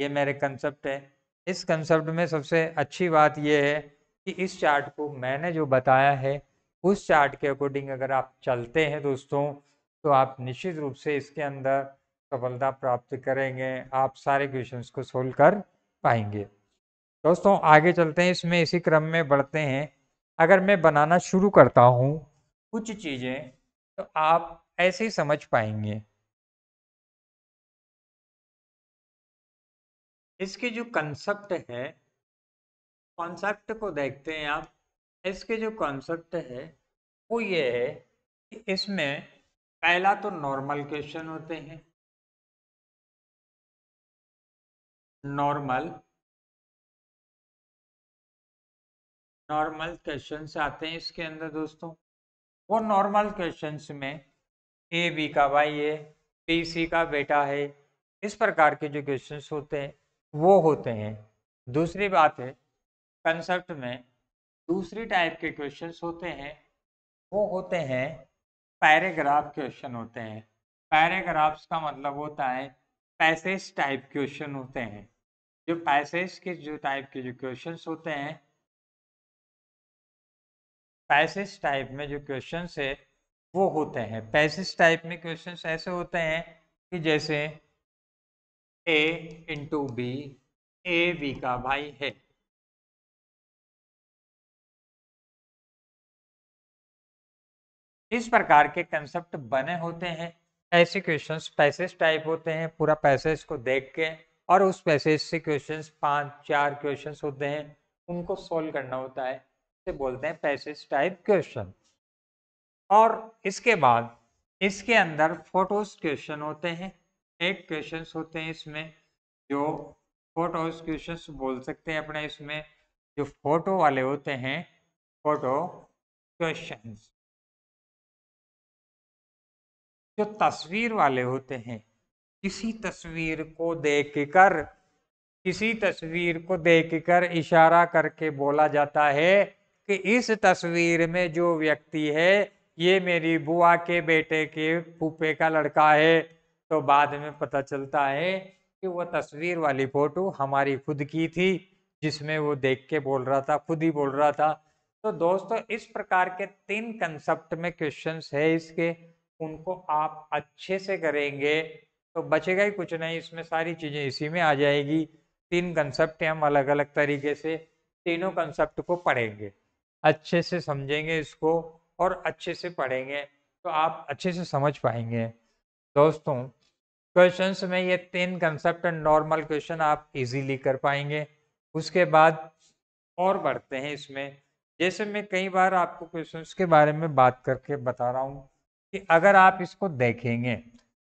ये मेरे कंसेप्ट है इस कंसेप्ट में सबसे अच्छी बात यह है कि इस चार्ट को मैंने जो बताया है उस चार्ट के अकॉर्डिंग अगर आप चलते हैं दोस्तों तो आप निश्चित रूप से इसके अंदर सफलता प्राप्त करेंगे आप सारे क्वेश्चंस को सोल्व कर पाएंगे दोस्तों आगे चलते हैं इसमें इसी क्रम में बढ़ते हैं अगर मैं बनाना शुरू करता हूँ कुछ चीज़ें तो आप ऐसे ही समझ पाएंगे इसके जो कंसेप्ट है कॉन्सेप्ट को देखते हैं आप इसके जो कॉन्सेप्ट है वो ये है कि इसमें पहला तो नॉर्मल क्वेश्चन होते हैं नॉर्मल नॉर्मल क्वेश्चन आते हैं इसके अंदर दोस्तों वो नॉर्मल क्वेश्चन में ए बी का भाई है बी सी का बेटा है इस प्रकार के जो क्वेश्चन होते हैं वो होते हैं दूसरी बात है कंसेप्ट में दूसरी टाइप के क्वेश्चन होते हैं वो होते हैं पैराग्राफ क्वेश्चन होते हैं पैराग्राफ्स का मतलब होता है पैसेज टाइप क्वेश्चन होते हैं जो पैसेज के जो टाइप के जो क्वेश्चन होते हैं पैसेज टाइप में जो क्वेश्चन है वो होते हैं पैसेज टाइप में क्वेश्चन ऐसे होते हैं कि जैसे A into B A B का भाई है इस प्रकार के कंसेप्ट बने होते हैं ऐसे क्वेश्चंस पैसेज टाइप होते हैं पूरा पैसेज को देख के और उस पैसेज से क्वेश्चंस पांच चार क्वेश्चंस होते हैं उनको सॉल्व करना होता है से बोलते हैं पैसेज टाइप क्वेश्चन और इसके बाद इसके अंदर फोटोज क्वेश्चन होते हैं एक क्वेश्चन होते हैं इसमें जो फोटोज क्वेश्चन बोल सकते हैं अपने इसमें जो फोटो वाले होते हैं फोटो क्वेश्चन जो तस्वीर वाले होते हैं किसी तस्वीर को देख कर किसी तस्वीर को देख कर इशारा करके बोला जाता है कि इस तस्वीर में जो व्यक्ति है ये मेरी बुआ के बेटे के फूफे का लड़का है तो बाद में पता चलता है कि वो तस्वीर वाली फोटो हमारी खुद की थी जिसमें वो देख के बोल रहा था खुद ही बोल रहा था तो दोस्तों इस प्रकार के तीन कंसेप्ट में क्वेश्चंस है इसके उनको आप अच्छे से करेंगे तो बचेगा ही कुछ नहीं इसमें सारी चीज़ें इसी में आ जाएगी तीन कंसेप्ट हम अलग अलग तरीके से तीनों कंसेप्ट को पढ़ेंगे अच्छे से समझेंगे इसको और अच्छे से पढ़ेंगे तो आप अच्छे से समझ पाएंगे दोस्तों क्वेश्चंस में ये तीन कंसेप्ट एंड नॉर्मल क्वेश्चन आप इजीली कर पाएंगे उसके बाद और बढ़ते हैं इसमें जैसे मैं कई बार आपको क्वेश्चंस के बारे में बात करके बता रहा हूँ कि अगर आप इसको देखेंगे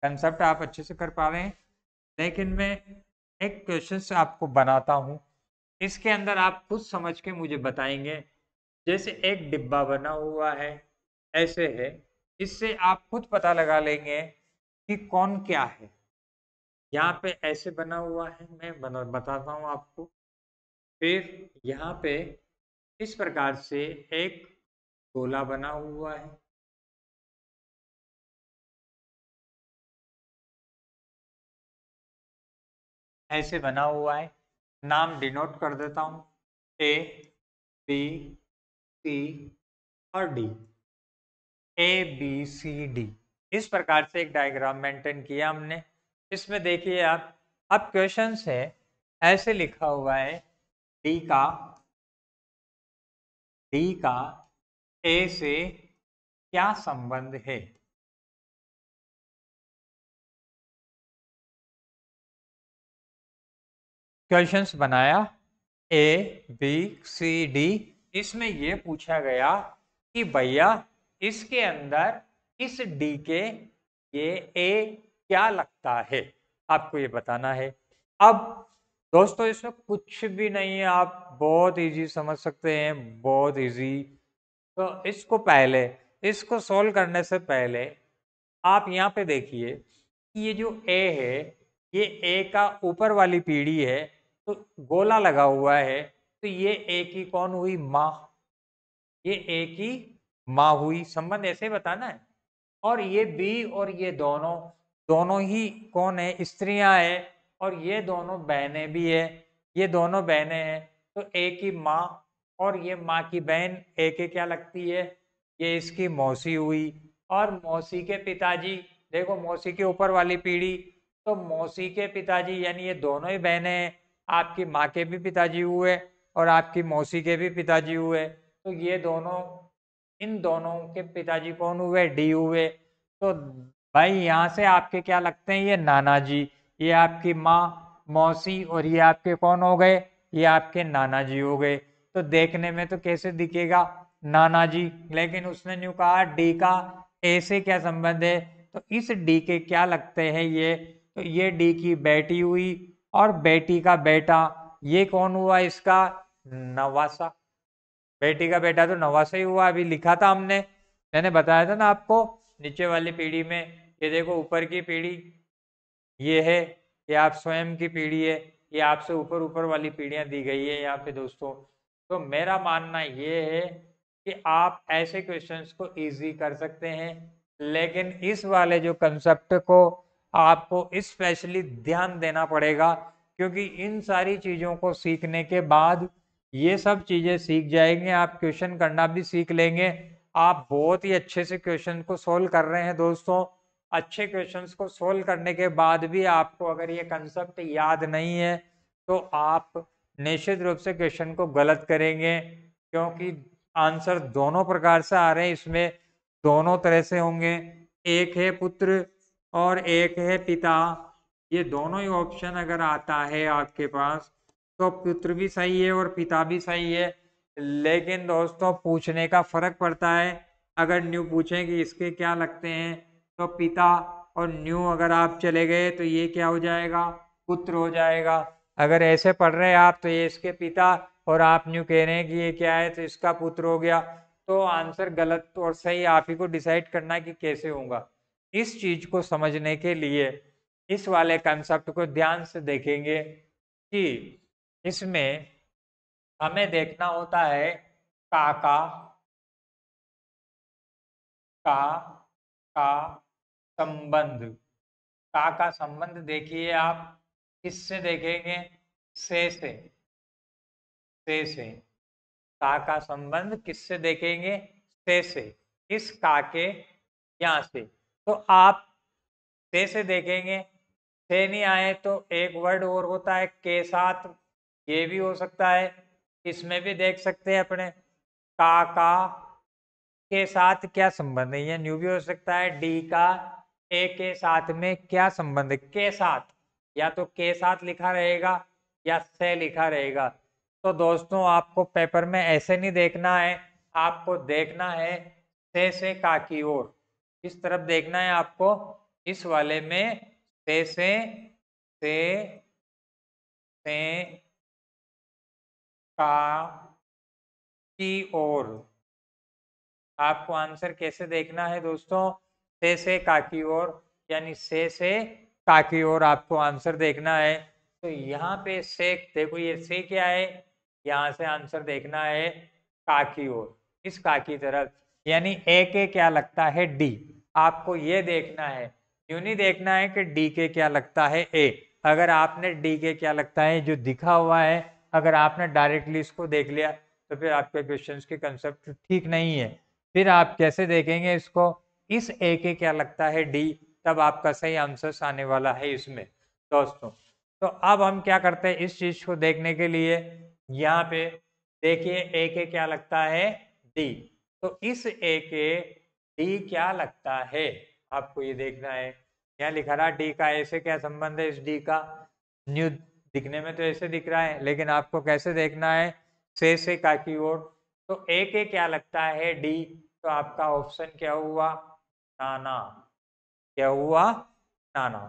कंसेप्ट आप अच्छे से कर पा रहे हैं लेकिन मैं एक क्वेश्चन आपको बनाता हूँ इसके अंदर आप खुद समझ के मुझे बताएंगे जैसे एक डिब्बा बना हुआ है ऐसे है इससे आप खुद पता लगा लेंगे कि कौन क्या है यहाँ पे ऐसे बना हुआ है मैं बना बताता हूँ आपको फिर यहाँ पे इस प्रकार से एक गोला बना हुआ है ऐसे बना हुआ है नाम डिनोट कर देता हूँ ए बी सी और D A B C D इस प्रकार से एक डायग्राम मेंटेन किया हमने इसमें देखिए आप अब क्वेश्चन है ऐसे लिखा हुआ है डी का डी का ए से क्या संबंध है क्वेश्चंस बनाया ए बी सी डी इसमें ये पूछा गया कि भैया इसके अंदर इस डी के ये ए क्या लगता है आपको ये बताना है अब दोस्तों इसमें कुछ भी नहीं है आप बहुत इजी समझ सकते हैं बहुत इजी तो इसको पहले इसको सोल्व करने से पहले आप यहाँ पे देखिए कि ये जो ए है ये ए का ऊपर वाली पीढ़ी है तो गोला लगा हुआ है तो ये एक ही कौन हुई माँ ये एक ही माँ हुई संबंध ऐसे बताना है और ये बी और ये दोनों दोनों ही कौन है स्त्रियां है और ये दोनों बहनें भी है ये दोनों बहनें हैं तो एक ही माँ और ये माँ की बहन एक ही क्या लगती है ये इसकी मौसी हुई और मौसी के पिताजी देखो मौसी के ऊपर वाली पीढ़ी तो मौसी के पिताजी यानी ये दोनों ही बहनें हैं आपकी माँ के भी पिताजी हुए और आपकी मौसी के भी पिताजी हुए तो ये दोनों इन दोनों के पिताजी कौन हुए डी हुए तो भाई यहाँ से आपके क्या लगते हैं ये नाना जी ये आपकी माँ मौसी और ये आपके कौन हो गए ये आपके नाना जी हो गए तो देखने में तो कैसे दिखेगा नाना जी लेकिन उसने न्यू कहा डी का ऐसे क्या संबंध है तो इस डी के क्या लगते हैं ये तो ये डी की बेटी हुई और बेटी का बेटा ये कौन हुआ इसका नवासा बेटी का बेटा तो नवासा ही हुआ अभी लिखा था हमने मैंने बताया था ना आपको नीचे वाली पीढ़ी में ये देखो ऊपर की पीढ़ी ये है ये आप स्वयं की पीढ़ी है ये आपसे ऊपर ऊपर वाली पीढ़ियां दी गई है यहाँ पे दोस्तों तो मेरा मानना ये है कि आप ऐसे क्वेश्चंस को इजी कर सकते हैं लेकिन इस वाले जो कंसेप्ट को आपको स्पेशली ध्यान देना पड़ेगा क्योंकि इन सारी चीज़ों को सीखने के बाद ये सब चीजें सीख जाएंगे आप क्वेश्चन करना भी सीख लेंगे आप बहुत ही अच्छे से क्वेश्चन को सोल्व कर रहे हैं दोस्तों अच्छे क्वेश्चंस को सोल्व करने के बाद भी आपको अगर ये कंसेप्ट याद नहीं है तो आप निश्चित रूप से क्वेश्चन को गलत करेंगे क्योंकि आंसर दोनों प्रकार से आ रहे हैं इसमें दोनों तरह से होंगे एक है पुत्र और एक है पिता ये दोनों ही ऑप्शन अगर आता है आपके पास तो पुत्र भी सही है और पिता भी सही है लेकिन दोस्तों पूछने का फर्क पड़ता है अगर न्यू पूछें कि इसके क्या लगते हैं तो पिता और न्यू अगर आप चले गए तो ये क्या हो जाएगा पुत्र हो जाएगा अगर ऐसे पढ़ रहे हैं आप तो ये इसके पिता और आप न्यू कह रहे हैं कि ये क्या है तो इसका पुत्र हो गया तो आंसर गलत और सही आप ही को डिसाइड करना कि कैसे होगा इस चीज को समझने के लिए इस वाले कंसेप्ट को ध्यान से देखेंगे कि इसमें हमें देखना होता है का का का का संबंध का का संबंध देखिए आप किससे देखेंगे से से से से का का संबंध किससे देखेंगे से से इस का के यहाँ से तो आप से से देखेंगे से नहीं आए तो एक वर्ड और होता है के साथ ये भी हो सकता है इसमें भी देख सकते हैं अपने का का के साथ क्या संबंध है या न्यू भी हो सकता है डी का ए के साथ में क्या संबंध के साथ या तो के साथ लिखा रहेगा या से लिखा रहेगा तो दोस्तों आपको पेपर में ऐसे नहीं देखना है आपको देखना है से से का की ओर इस तरफ देखना है आपको इस वाले में से से से से का की ओर आपको आंसर कैसे देखना है दोस्तों से से का की ओर यानी से से का की ओर आपको आंसर देखना है तो यहाँ पे से देखो ये से क्या है यहाँ से आंसर देखना है का की ओर इस का की तरफ यानी ए के क्या लगता है डी आपको ये देखना है यू नहीं देखना है कि डी के क्या लगता है ए अगर आपने डी के क्या लगता है जो दिखा हुआ है अगर आपने डायरेक्टली इसको देख लिया तो फिर आपके क्वेश्चन के कंसेप्ट ठीक नहीं है फिर आप कैसे देखेंगे इसको इस ए के क्या लगता है डी तब आपका सही आंसर आने वाला है इसमें दोस्तों तो अब हम क्या करते हैं इस चीज को देखने के लिए यहाँ पे देखिए ए के क्या लगता है डी तो इस ए के डी क्या लगता है आपको ये देखना है यहाँ लिखा रहा डी का ऐसे क्या संबंध है इस डी का न्यू दिखने में तो ऐसे दिख रहा है लेकिन आपको कैसे देखना है से से का की ओर तो ए के क्या लगता है डी तो आपका ऑप्शन क्या हुआ नाना क्या हुआ नाना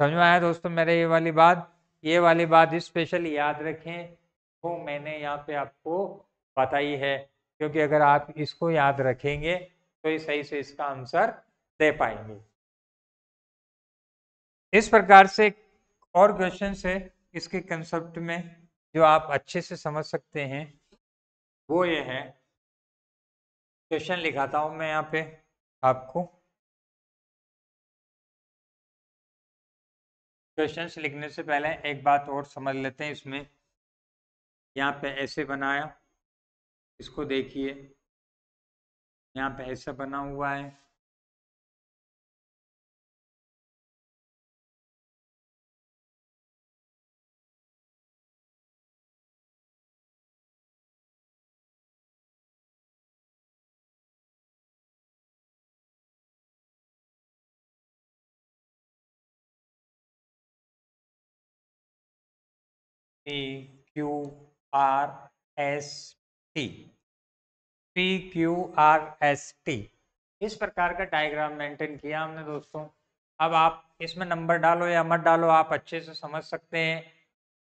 समझ में आया दोस्तों मेरे ये वाली बात ये वाली बात स्पेशल याद रखें वो मैंने यहाँ पे आपको बताई है क्योंकि अगर आप इसको याद रखेंगे तो ये सही से इसका आंसर दे पाएंगे इस प्रकार से और क्वेश्चन है इसके कंसेप्ट में जो आप अच्छे से समझ सकते हैं वो ये है क्वेश्चन लिखाता हूँ मैं यहाँ पे आपको क्वेश्चन लिखने से पहले एक बात और समझ लेते हैं इसमें यहाँ पे ऐसे बनाया इसको देखिए यहाँ पे ऐसा बना हुआ है P Q R S T P Q R S T इस प्रकार का डायग्राम मेंटेन किया हमने दोस्तों अब आप इसमें नंबर डालो या मत डालो आप अच्छे से समझ सकते हैं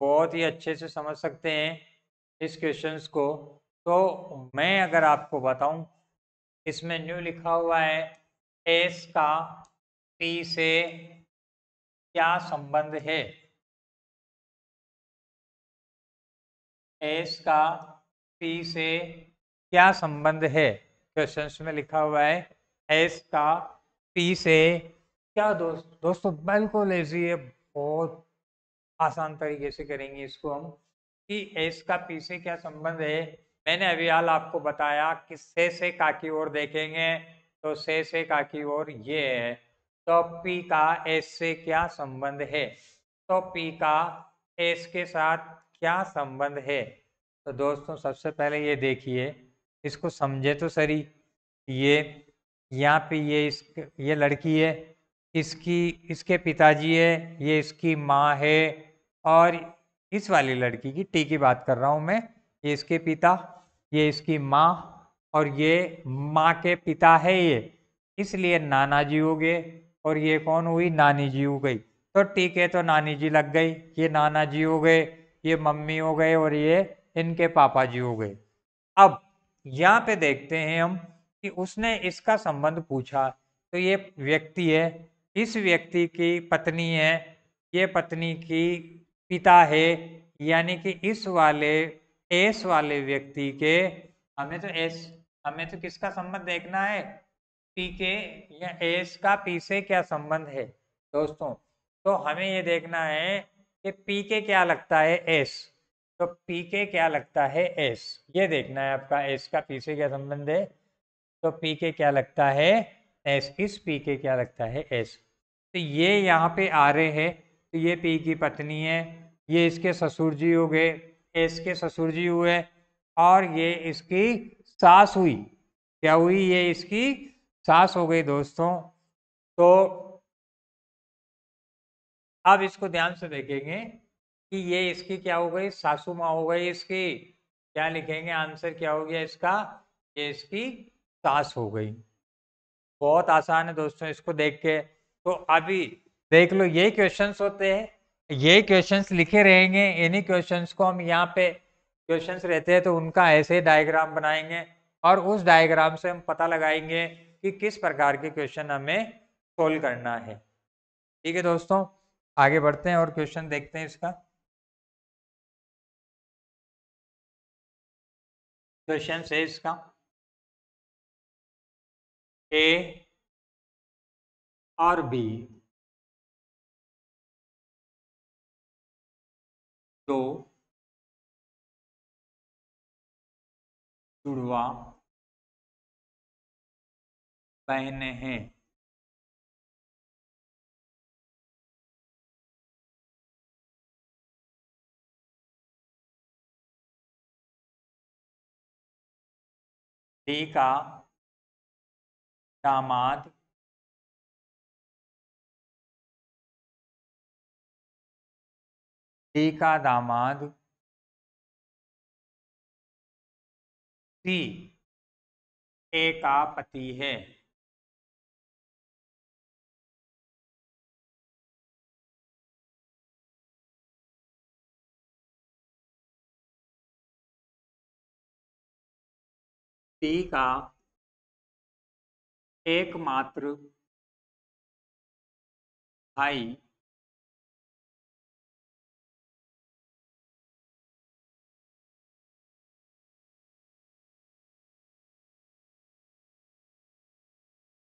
बहुत ही अच्छे से समझ सकते हैं इस क्वेश्चंस को तो मैं अगर आपको बताऊं इसमें न्यू लिखा हुआ है एस का पी से क्या संबंध है एस का पी से क्या संबंध है क्वेश्चन में लिखा हुआ है एस का पी से क्या दोस्त दोस्तों बिल्कुल इजी है बहुत आसान तरीके से करेंगे इसको हम कि एस का पी से क्या संबंध है मैंने अभी हाल आपको बताया कि से से का की ओर देखेंगे तो से से काकी ओर ये है तो पी का एस से क्या संबंध है तो पी का एस के साथ क्या संबंध है तो दोस्तों सबसे पहले ये देखिए इसको समझे तो सही ये यहाँ पे ये इस ये लड़की है इसकी इसके पिताजी है ये इसकी माँ है और इस वाली लड़की की टी की बात कर रहा हूँ मैं ये इसके पिता ये इसकी माँ और ये माँ के पिता है ये इसलिए नाना जी हो गए और ये कौन हुई नानी जी हो गई तो टीके तो नानी जी लग गई ये नाना जी हो गए ये मम्मी हो गए और ये इनके पापा जी हो गए अब यहाँ पे देखते हैं हम कि उसने इसका संबंध पूछा तो ये व्यक्ति है इस व्यक्ति की पत्नी है ये पत्नी की पिता है यानी कि इस वाले एस वाले व्यक्ति के हमें तो एस हमें तो किसका संबंध देखना है पी के या एस का पी से क्या संबंध है दोस्तों तो हमें ये देखना है कि पी के क्या लगता है एस तो पी के क्या लगता है एस ये देखना है आपका एस का पी से क्या संबंध है तो पी के क्या लगता है एस इस पी के क्या लगता है एस तो ये यहाँ पे आ रहे हैं तो ये पी की पत्नी है ये इसके ससुर जी हो गए एस के ससुर जी हुए और ये इसकी सास हुई क्या हुई ये इसकी सास हो गई दोस्तों तो अब इसको ध्यान से देखेंगे कि ये इसकी क्या हो गई सासू माँ हो गई इसकी क्या लिखेंगे आंसर क्या हो गया इसका ये इसकी सास हो गई बहुत आसान है दोस्तों इसको देख के तो अभी देख लो ये क्वेश्चंस होते हैं ये क्वेश्चंस लिखे रहेंगे इन्हीं क्वेश्चंस को हम यहाँ पे क्वेश्चंस रहते हैं तो उनका ऐसे डायग्राम बनाएंगे और उस डायग्राम से हम पता लगाएंगे कि किस प्रकार के क्वेश्चन हमें सोल्व करना है ठीक है दोस्तों आगे बढ़ते हैं और क्वेश्चन देखते हैं इसका क्वेश्चन है इसका ए और बी दो जुड़वा पहने हैं बे का दामाद बे का दामाद सी ए का पति है पी का एकमात्र भाई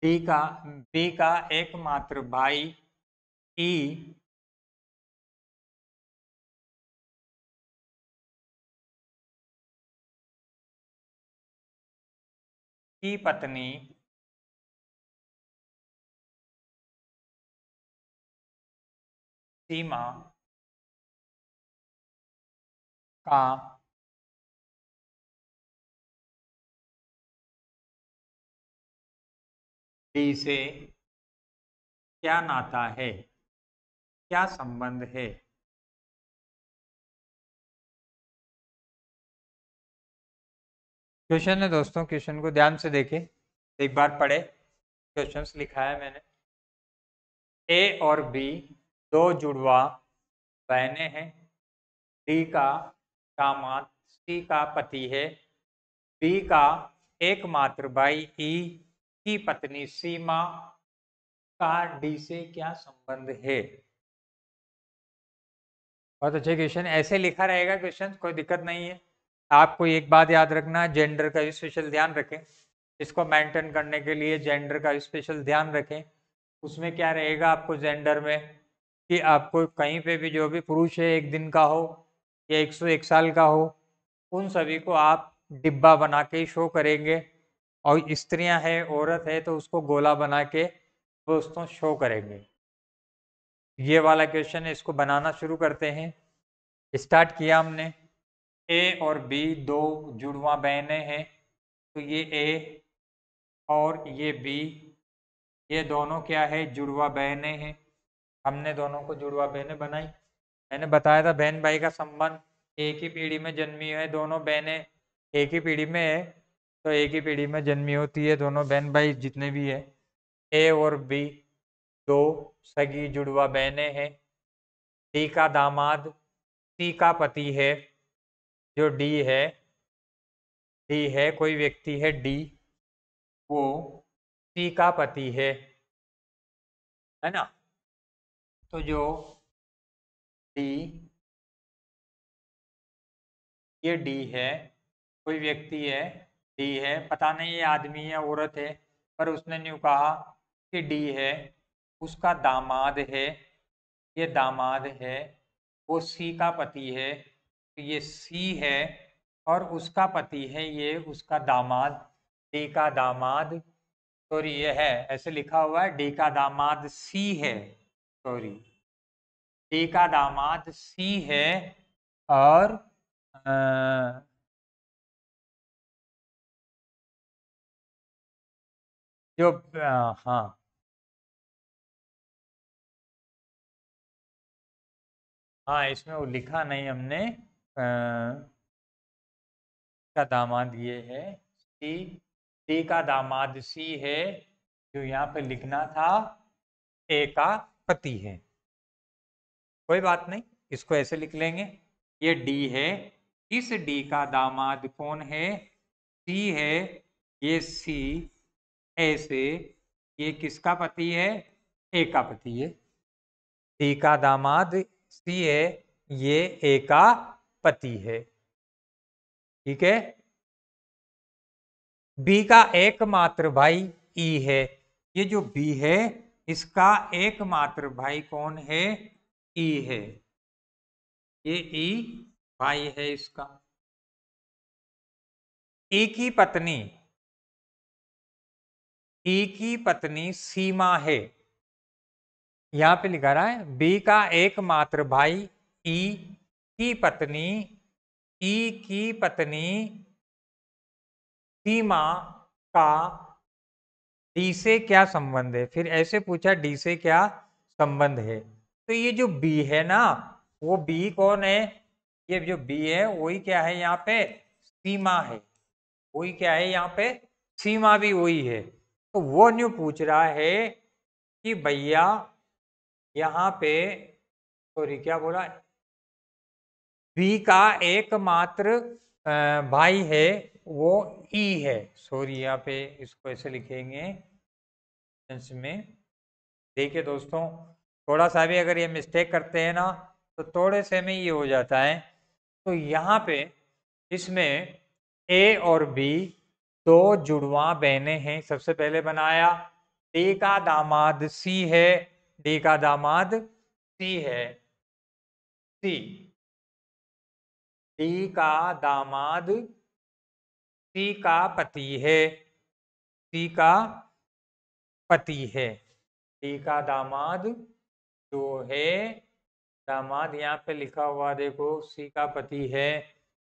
बी का बी का एकमात्र भाई ई की पत्नी सीमा का डी से क्या नाता है क्या संबंध है क्वेश्चन है दोस्तों क्वेश्चन को ध्यान से देखे एक बार पढ़े क्वेश्चन लिखा है मैंने ए और बी दो जुड़वा बहने हैं डी का कामात सी का पति है बी का एकमात्र भाई ई की पत्नी सीमा का डी से क्या संबंध है बहुत अच्छे क्वेश्चन ऐसे लिखा रहेगा क्वेश्चन कोई दिक्कत नहीं है आपको एक बात याद रखना है जेंडर का भी स्पेशल ध्यान रखें इसको मेंटेन करने के लिए जेंडर का स्पेशल ध्यान रखें उसमें क्या रहेगा आपको जेंडर में कि आपको कहीं पे भी जो भी पुरुष है एक दिन का हो या एक सौ एक साल का हो उन सभी को आप डिब्बा बना के शो करेंगे और स्त्रियां हैं औरत है तो उसको गोला बना के दोस्तों शो करेंगे ये वाला क्वेश्चन इसको बनाना शुरू करते हैं स्टार्ट किया हमने ए और बी दो जुड़वा बहने हैं तो ये ए और ये बी ये दोनों क्या है जुड़वा बहने हैं हमने दोनों को जुड़वा बहने बनाई मैंने बताया था बहन भाई का संबंध एक ही पीढ़ी में जन्मी है दोनों बहनें एक ही पीढ़ी में है तो एक ही पीढ़ी में जन्मी होती है दोनों बहन भाई जितने भी है ए और बी दो सगी जुड़वा बहने हैं टी का दामाद टी का पति है जो डी है डी है कोई व्यक्ति है डी वो सी का पति है है ना तो जो डी ये डी है कोई व्यक्ति है डी है पता नहीं ये आदमी है औरत है पर उसने न्यू कहा कि डी है उसका दामाद है ये दामाद है वो सी का पति है तो ये सी है और उसका पति है ये उसका दामाद डी का दामाद सॉरी ये है ऐसे लिखा हुआ है डी का दामाद सी है सॉरी डी का दामाद सी है और आ, जो हाँ हाँ इसमें वो लिखा नहीं हमने का दामाद ये है सी सी का दामाद सी है जो यहाँ पे लिखना था ए का पति है कोई बात नहीं इसको ऐसे लिख लेंगे ये डी है इस डी का दामाद कौन है सी है ये सी ऐसे ये किसका पति है ए का पति है सी का दामाद सी है ये ए का पति है ठीक है बी का एकमात्र भाई ई है ये जो बी है इसका एकमात्र भाई कौन है ई है ये ई भाई है इसका ई की पत्नी ई की पत्नी सीमा है यहां पे लिखा रहा है बी का एकमात्र भाई ई की पत्नी ई की पत्नी सीमा का डी से क्या संबंध है फिर ऐसे पूछा डी से क्या संबंध है तो ये जो बी है ना वो बी कौन है ये जो बी है वही क्या है यहाँ पे सीमा है वही क्या है यहाँ पे सीमा भी वही है तो वो न्यू पूछ रहा है कि भैया यहाँ पे सॉरी क्या बोला बी का एकमात्र भाई है वो ई e है सॉरी यहाँ पे इसको ऐसे लिखेंगे में देखिए दोस्तों थोड़ा सा भी अगर ये मिस्टेक करते हैं ना तो थोड़े से में ये हो जाता है तो यहाँ पे इसमें ए और बी दो जुड़वा बहने हैं सबसे पहले बनाया डी का दामाद सी है डी का दामाद सी है सी डी का दामाद सी का पति है सी का पति है डी का दामाद जो है दामाद यहाँ पे लिखा हुआ देखो सी का पति है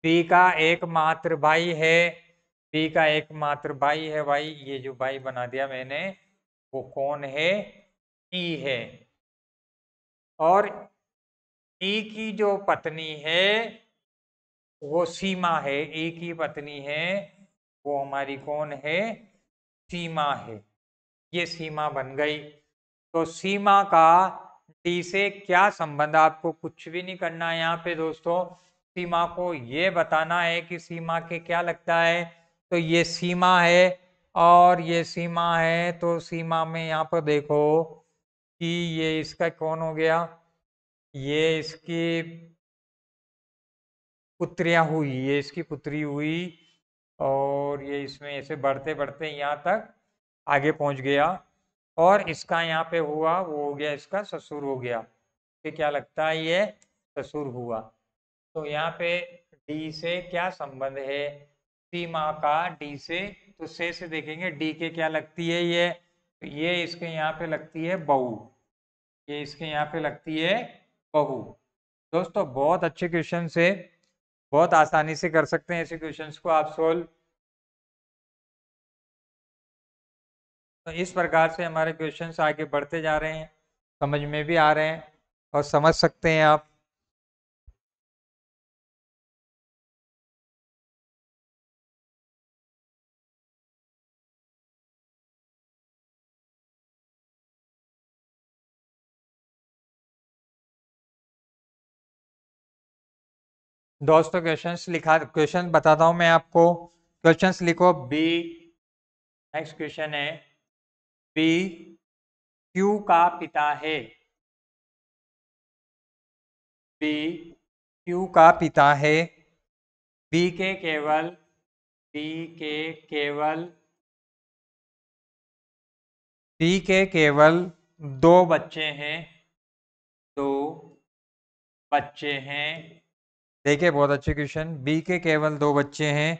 सी का एकमात्र भाई है सी का एकमात्र भाई है भाई ये जो भाई बना दिया मैंने वो कौन है ई है और ई की जो पत्नी है वो सीमा है एक ही पत्नी है वो हमारी कौन है सीमा है ये सीमा बन गई तो सीमा का डी से क्या संबंध आपको कुछ भी नहीं करना है यहाँ पे दोस्तों सीमा को ये बताना है कि सीमा के क्या लगता है तो ये सीमा है और ये सीमा है तो सीमा में यहाँ पर देखो कि ये इसका कौन हो गया ये इसकी पुत्रियां हुई ये इसकी पुत्री हुई और ये इसमें ऐसे बढ़ते बढ़ते यहाँ तक आगे पहुँच गया और इसका यहाँ पे हुआ वो हो गया इसका ससुर हो गया ये क्या लगता है ये ससुर हुआ तो यहाँ पे डी से क्या संबंध है सीमा का डी से तो से से देखेंगे डी के क्या लगती है ये तो ये इसके यहाँ पे लगती है बहू ये इसके यहाँ पे लगती है बहू दोस्तों बहुत अच्छे क्वेश्चन से बहुत आसानी से कर सकते हैं ऐसे क्वेश्चन को आप सोल्व तो इस प्रकार से हमारे क्वेश्चन आगे बढ़ते जा रहे हैं समझ में भी आ रहे हैं और समझ सकते हैं आप दोस्तों क्वेश्चन लिखा क्वेश्चन बताता हूँ मैं आपको क्वेश्चन लिखो बी नेक्स्ट क्वेश्चन है बी क्यू का पिता है बी क्यू का पिता है बी के केवल बी के केवल बी के केवल दो बच्चे हैं दो बच्चे हैं देखिए बहुत अच्छे क्वेश्चन बी के केवल दो बच्चे हैं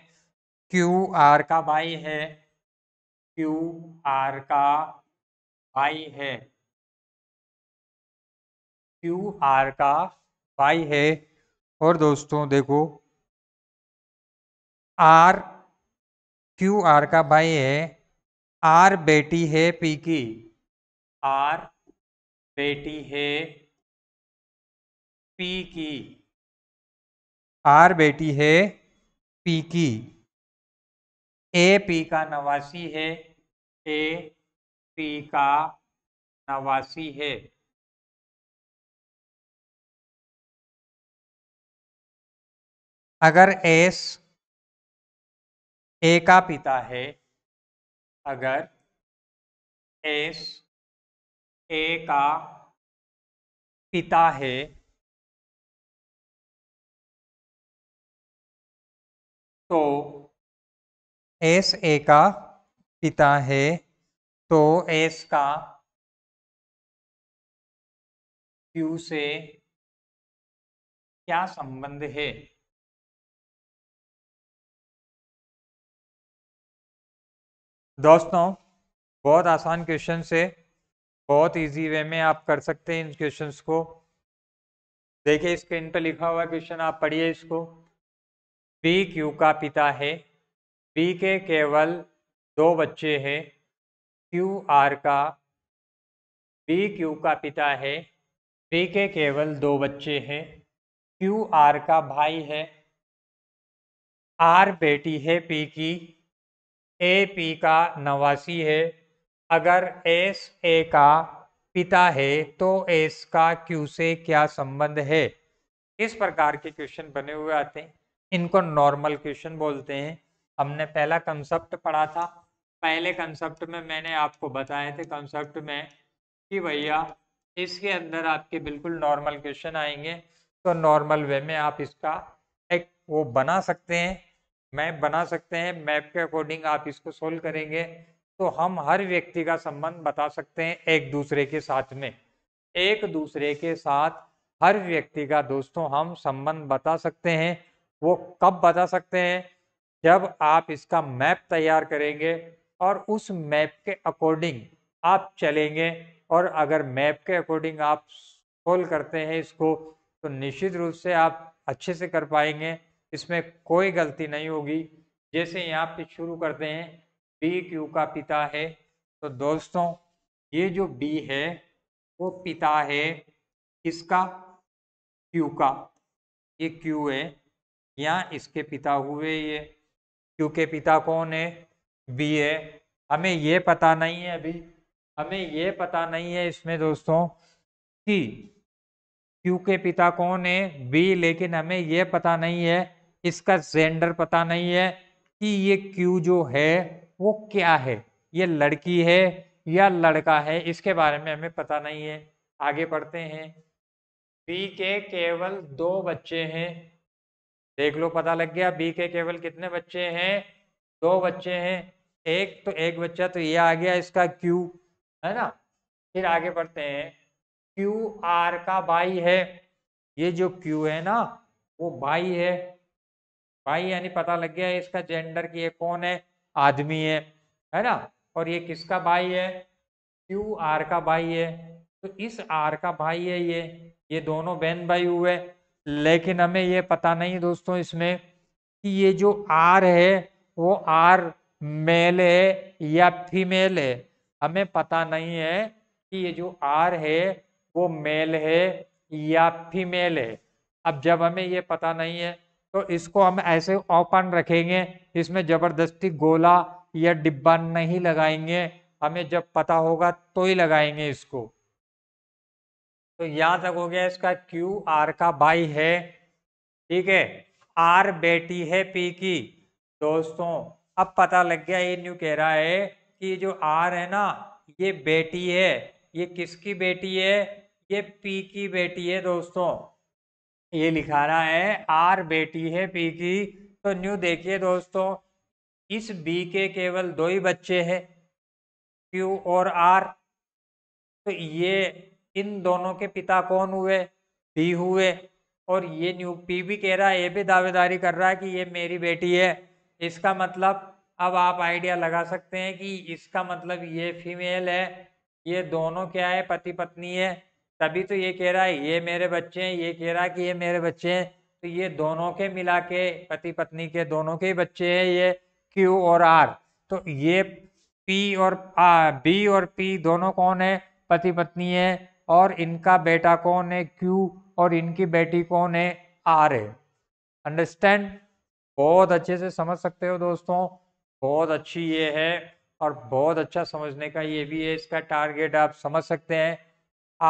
क्यू आर का भाई है क्यू आर का भाई है क्यू आर का भाई है और दोस्तों देखो आर क्यू आर का भाई है आर बेटी है पी की आर बेटी है पी की आर बेटी है पी की ए पी का नवासी है ए पी का नवासी है अगर एस ए का पिता है अगर एस ए का पिता है तो एस ए का पिता है तो एस का क्यू से क्या संबंध है दोस्तों बहुत आसान क्वेश्चन से बहुत इजी वे में आप कर सकते हैं इन क्वेश्चंस को देखिए स्क्रीन पर लिखा हुआ क्वेश्चन आप पढ़िए इसको पी क्यू का पिता है पी के केवल दो बच्चे हैं क्यू आर का पी क्यू का पिता है पी के केवल दो बच्चे हैं क्यू आर का भाई है आर बेटी है पी की ए पी का नवासी है अगर एस ए का पिता है तो एस का क्यू से क्या संबंध है इस प्रकार के क्वेश्चन बने हुए आते हैं इनको नॉर्मल क्वेश्चन बोलते हैं हमने पहला कंसेप्ट पढ़ा था पहले कंसेप्ट में मैंने आपको बताए थे कंसेप्ट में कि भैया इसके अंदर आपके बिल्कुल नॉर्मल क्वेश्चन आएंगे तो नॉर्मल वे में आप इसका एक वो बना सकते हैं मैप बना सकते हैं मैप के अकॉर्डिंग आप इसको सोल्व करेंगे तो हम हर व्यक्ति का संबंध बता सकते हैं एक दूसरे के साथ में एक दूसरे के साथ हर व्यक्ति का दोस्तों हम संबंध बता सकते हैं वो कब बता सकते हैं जब आप इसका मैप तैयार करेंगे और उस मैप के अकॉर्डिंग आप चलेंगे और अगर मैप के अकॉर्डिंग आप सोल्व करते हैं इसको तो निश्चित रूप से आप अच्छे से कर पाएंगे इसमें कोई गलती नहीं होगी जैसे यहाँ पे शुरू करते हैं बी क्यू का पिता है तो दोस्तों ये जो बी है वो पिता है किसका क्यू का ये क्यू है या इसके पिता हुए ये क्योंकि पिता कौन है बी है हमें ये पता नहीं है अभी हमें ये पता नहीं है इसमें दोस्तों कि क्यू के पिता कौन है बी लेकिन हमें ये पता नहीं है इसका जेंडर पता नहीं है कि ये क्यू जो है वो क्या है ये लड़की है या लड़का है इसके बारे में हमें पता नहीं है आगे पढ़ते हैं बी के केवल दो बच्चे हैं देख लो पता लग गया बी के केवल कितने बच्चे हैं दो बच्चे हैं एक तो एक बच्चा तो ये आ गया इसका क्यू है ना फिर आगे बढ़ते हैं क्यू आर का बाई है ये जो क्यू है ना वो बाई है बाई यानी पता लग गया इसका जेंडर कि ये कौन है आदमी है है ना और ये किसका बाई है क्यू आर का बाई है तो इस आर का भाई है ये ये दोनों बहन भाई हुए लेकिन हमें ये पता नहीं दोस्तों इसमें कि ये जो आर है वो आर मेल है या फीमेल है हमें पता नहीं है कि ये जो आर है वो मेल है या फीमेल है अब जब हमें ये पता नहीं है तो इसको हम ऐसे ओपन रखेंगे इसमें जबरदस्ती गोला या डिब्बा नहीं लगाएंगे हमें जब पता होगा तो ही लगाएंगे इसको तो हो गया इसका क्यू आर का बाई है ठीक है आर बेटी है पी की दोस्तों अब पता लग गया ये न्यू कह रहा है कि जो आर है ना ये बेटी है ये किसकी बेटी है ये पी की बेटी है दोस्तों ये लिखा रहा है आर बेटी है पी की तो न्यू देखिए दोस्तों इस बी के केवल दो ही बच्चे हैं क्यू और आर तो ये इन दोनों के पिता कौन हुए बी हुए और ये न्यू पी भी कह रहा है ये भी दावेदारी कर रहा है कि ये मेरी बेटी है इसका मतलब अब आप आइडिया लगा सकते हैं कि इसका मतलब ये फीमेल है ये दोनों क्या है पति पत्नी है तभी तो ये कह रहा है ये मेरे बच्चे हैं ये कह रहा है कि ये मेरे बच्चे हैं तो ये दोनों के मिला के पति पत्नी के दोनों के बच्चे हैं ये क्यू और आर तो ये पी और आ, बी और पी दोनों कौन है पति पत्नी है और इनका बेटा कौन है क्यू और इनकी बेटी कौन है आर है अंडरस्टैंड बहुत अच्छे से समझ सकते हो दोस्तों बहुत अच्छी ये है और बहुत अच्छा समझने का ये भी है इसका टारगेट आप समझ सकते हैं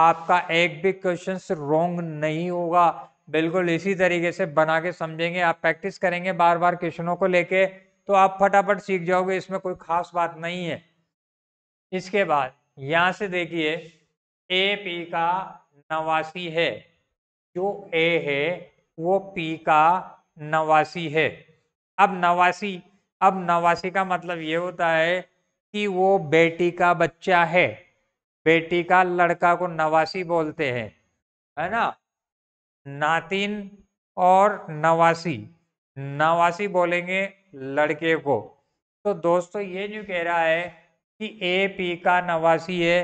आपका एक भी क्वेश्चन रॉन्ग नहीं होगा बिल्कुल इसी तरीके से बना के समझेंगे आप प्रैक्टिस करेंगे बार बार क्वेश्चनों को लेके तो आप फटाफट सीख जाओगे इसमें कोई खास बात नहीं है इसके बाद यहाँ से देखिए ए पी का नवासी है जो ए है वो पी का नवासी है अब नवासी अब नवासी का मतलब ये होता है कि वो बेटी का बच्चा है बेटी का लड़का को नवासी बोलते हैं है ना नातिन और नवासी नवासी बोलेंगे लड़के को तो दोस्तों ये जो कह रहा है कि ए पी का नवासी है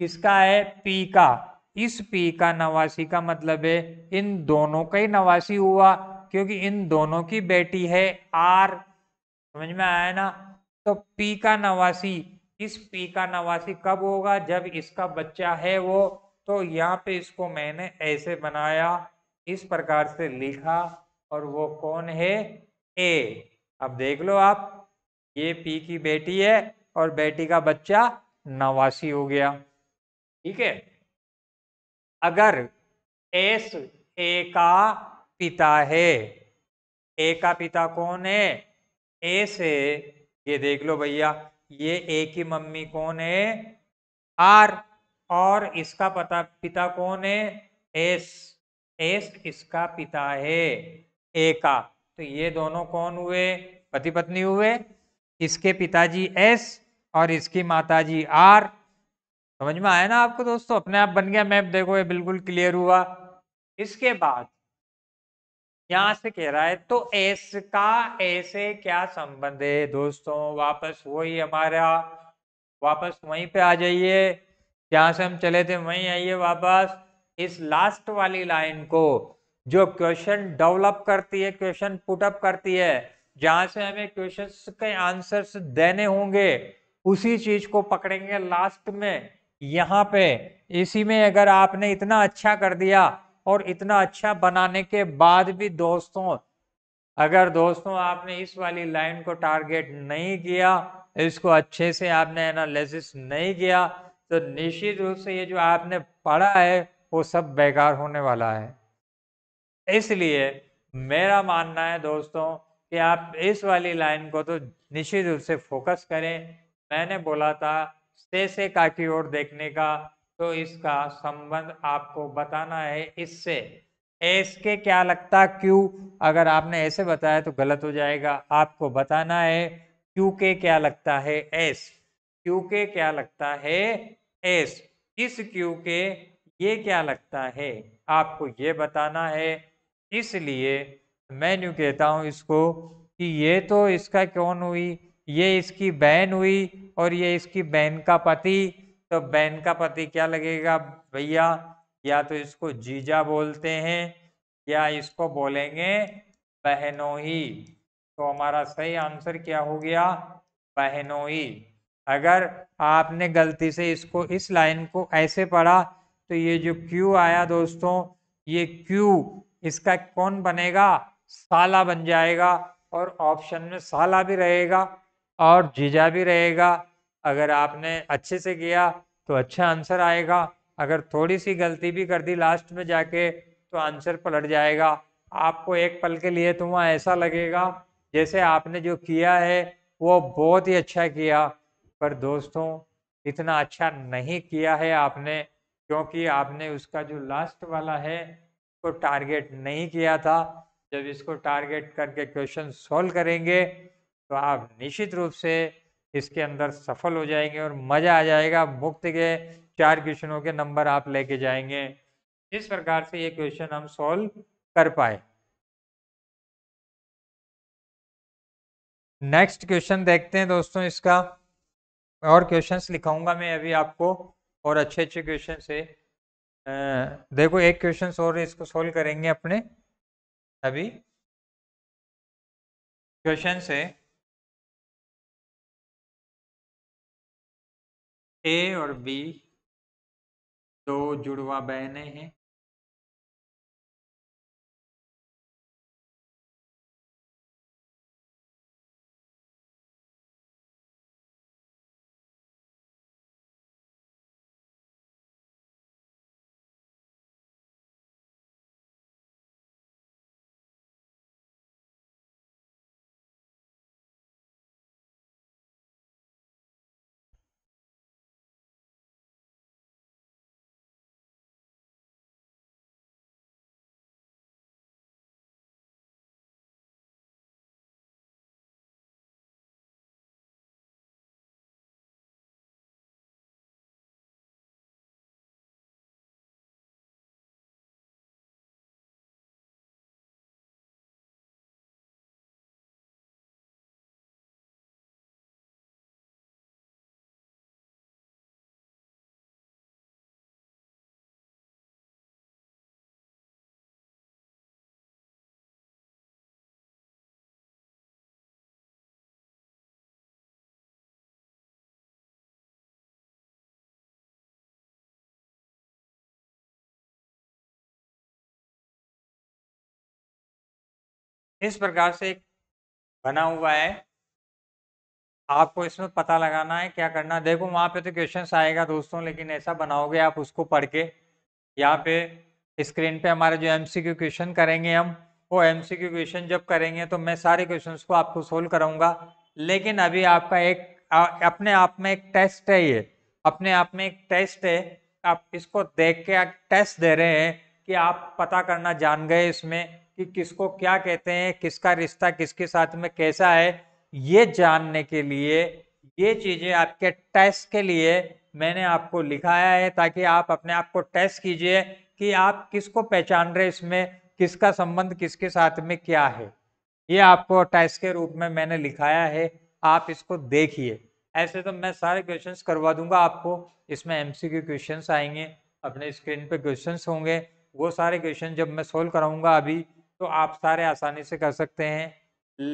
किसका है पी का इस पी का नवासी का मतलब है इन दोनों का ही नवासी हुआ क्योंकि इन दोनों की बेटी है आर समझ में आया ना तो पी का नवासी इस पी का नवासी कब होगा जब इसका बच्चा है वो तो यहाँ पे इसको मैंने ऐसे बनाया इस प्रकार से लिखा और वो कौन है ए अब देख लो आप ये पी की बेटी है और बेटी का बच्चा नवासी हो गया ठीक है अगर एस ए का पिता है ए का पिता कौन है ए से ये देख लो भैया ये ए की मम्मी कौन है आर और इसका पता पिता कौन है एस एस इसका पिता है ए का तो ये दोनों कौन हुए पति पत्नी हुए इसके पिताजी एस और इसकी माताजी आर समझ में आया ना आपको दोस्तों अपने आप बन गया मैप देखो ये बिल्कुल क्लियर हुआ इसके बाद यहां से कह रहा है तो एस का ऐसे क्या संबंध है दोस्तों वापस वही हमारा वापस वहीं पे आ जाइए जहां से हम चले थे वहीं आइए वापस इस लास्ट वाली लाइन को जो क्वेश्चन डेवलप करती है क्वेश्चन पुटअप करती है जहां से हमें क्वेश्चन के आंसर्स देने होंगे उसी चीज को पकड़ेंगे लास्ट में यहाँ पे इसी में अगर आपने इतना अच्छा कर दिया और इतना अच्छा बनाने के बाद भी दोस्तों अगर दोस्तों आपने इस वाली लाइन को टारगेट नहीं किया इसको अच्छे से आपने एनालिसिस नहीं किया तो निश्चित रूप से ये जो आपने पढ़ा है वो सब बेकार होने वाला है इसलिए मेरा मानना है दोस्तों कि आप इस वाली लाइन को तो निश्चित रूप से फोकस करें मैंने बोला था से का की ओर देखने का तो इसका संबंध आपको बताना है इससे एस के क्या लगता क्यू अगर आपने ऐसे बताया तो गलत हो जाएगा आपको बताना है क्यू के क्या लगता है एस क्यू के क्या लगता है एस इस क्यू के ये क्या लगता है आपको ये बताना है इसलिए मैं न्यू कहता हूँ इसको कि ये तो इसका कौन हुई ये इसकी बहन हुई और ये इसकी बहन का पति तो बहन का पति क्या लगेगा भैया या तो इसको जीजा बोलते हैं या इसको बोलेंगे बहनोई तो हमारा सही आंसर क्या हो गया बहनोई अगर आपने गलती से इसको इस लाइन को ऐसे पढ़ा तो ये जो क्यू आया दोस्तों ये क्यू इसका कौन बनेगा साला बन जाएगा और ऑप्शन में साला भी रहेगा और जीजा भी रहेगा अगर आपने अच्छे से किया तो अच्छा आंसर आएगा अगर थोड़ी सी गलती भी कर दी लास्ट में जाके तो आंसर पलट जाएगा आपको एक पल के लिए तो वहाँ ऐसा लगेगा जैसे आपने जो किया है वो बहुत ही अच्छा किया पर दोस्तों इतना अच्छा नहीं किया है आपने क्योंकि आपने उसका जो लास्ट वाला है उसको टारगेट नहीं किया था जब इसको टारगेट करके क्वेश्चन सॉल्व करेंगे तो आप निश्चित रूप से इसके अंदर सफल हो जाएंगे और मजा आ जाएगा मुक्त के चार क्वेश्चनों के नंबर आप लेके जाएंगे इस प्रकार से ये क्वेश्चन हम सॉल्व कर पाए नेक्स्ट क्वेश्चन देखते हैं दोस्तों इसका और क्वेश्चंस लिखाऊंगा मैं अभी आपको और अच्छे अच्छे क्वेश्चन से देखो एक क्वेश्चन और इसको सोल्व करेंगे अपने अभी क्वेश्चन से ए और बी दो जुड़वा बहने हैं इस प्रकार से बना हुआ है आपको इसमें पता लगाना है क्या करना देखो वहाँ पे तो क्वेश्चन आएगा दोस्तों लेकिन ऐसा बनाओगे आप उसको पढ़ के यहाँ पे स्क्रीन पे हमारे जो एम क्वेश्चन करेंगे हम वो एम क्वेश्चन जब करेंगे तो मैं सारे क्वेश्चन को आपको सोल्व कराऊंगा लेकिन अभी आपका एक आ, अपने आप में एक टेस्ट है ये अपने आप में एक टेस्ट है आप इसको देख के टेस्ट दे रहे हैं कि आप पता करना जान गए इसमें कि किसको क्या कहते हैं किसका रिश्ता किसके साथ में कैसा है ये जानने के लिए ये चीज़ें आपके टेस्ट के लिए मैंने आपको लिखाया है ताकि आप अपने आप को टेस्ट कीजिए कि आप किसको पहचान रहे इसमें किसका संबंध किसके साथ में क्या है ये आपको टेस्ट के रूप में मैंने लिखाया है आप इसको देखिए ऐसे तो मैं सारे क्वेश्चंस करवा दूंगा आपको इसमें एमसीक्यू क्वेश्चंस आएंगे अपने स्क्रीन पे क्वेश्चंस होंगे वो सारे क्वेश्चन जब मैं सोल्व कराऊंगा अभी तो आप सारे आसानी से कर सकते हैं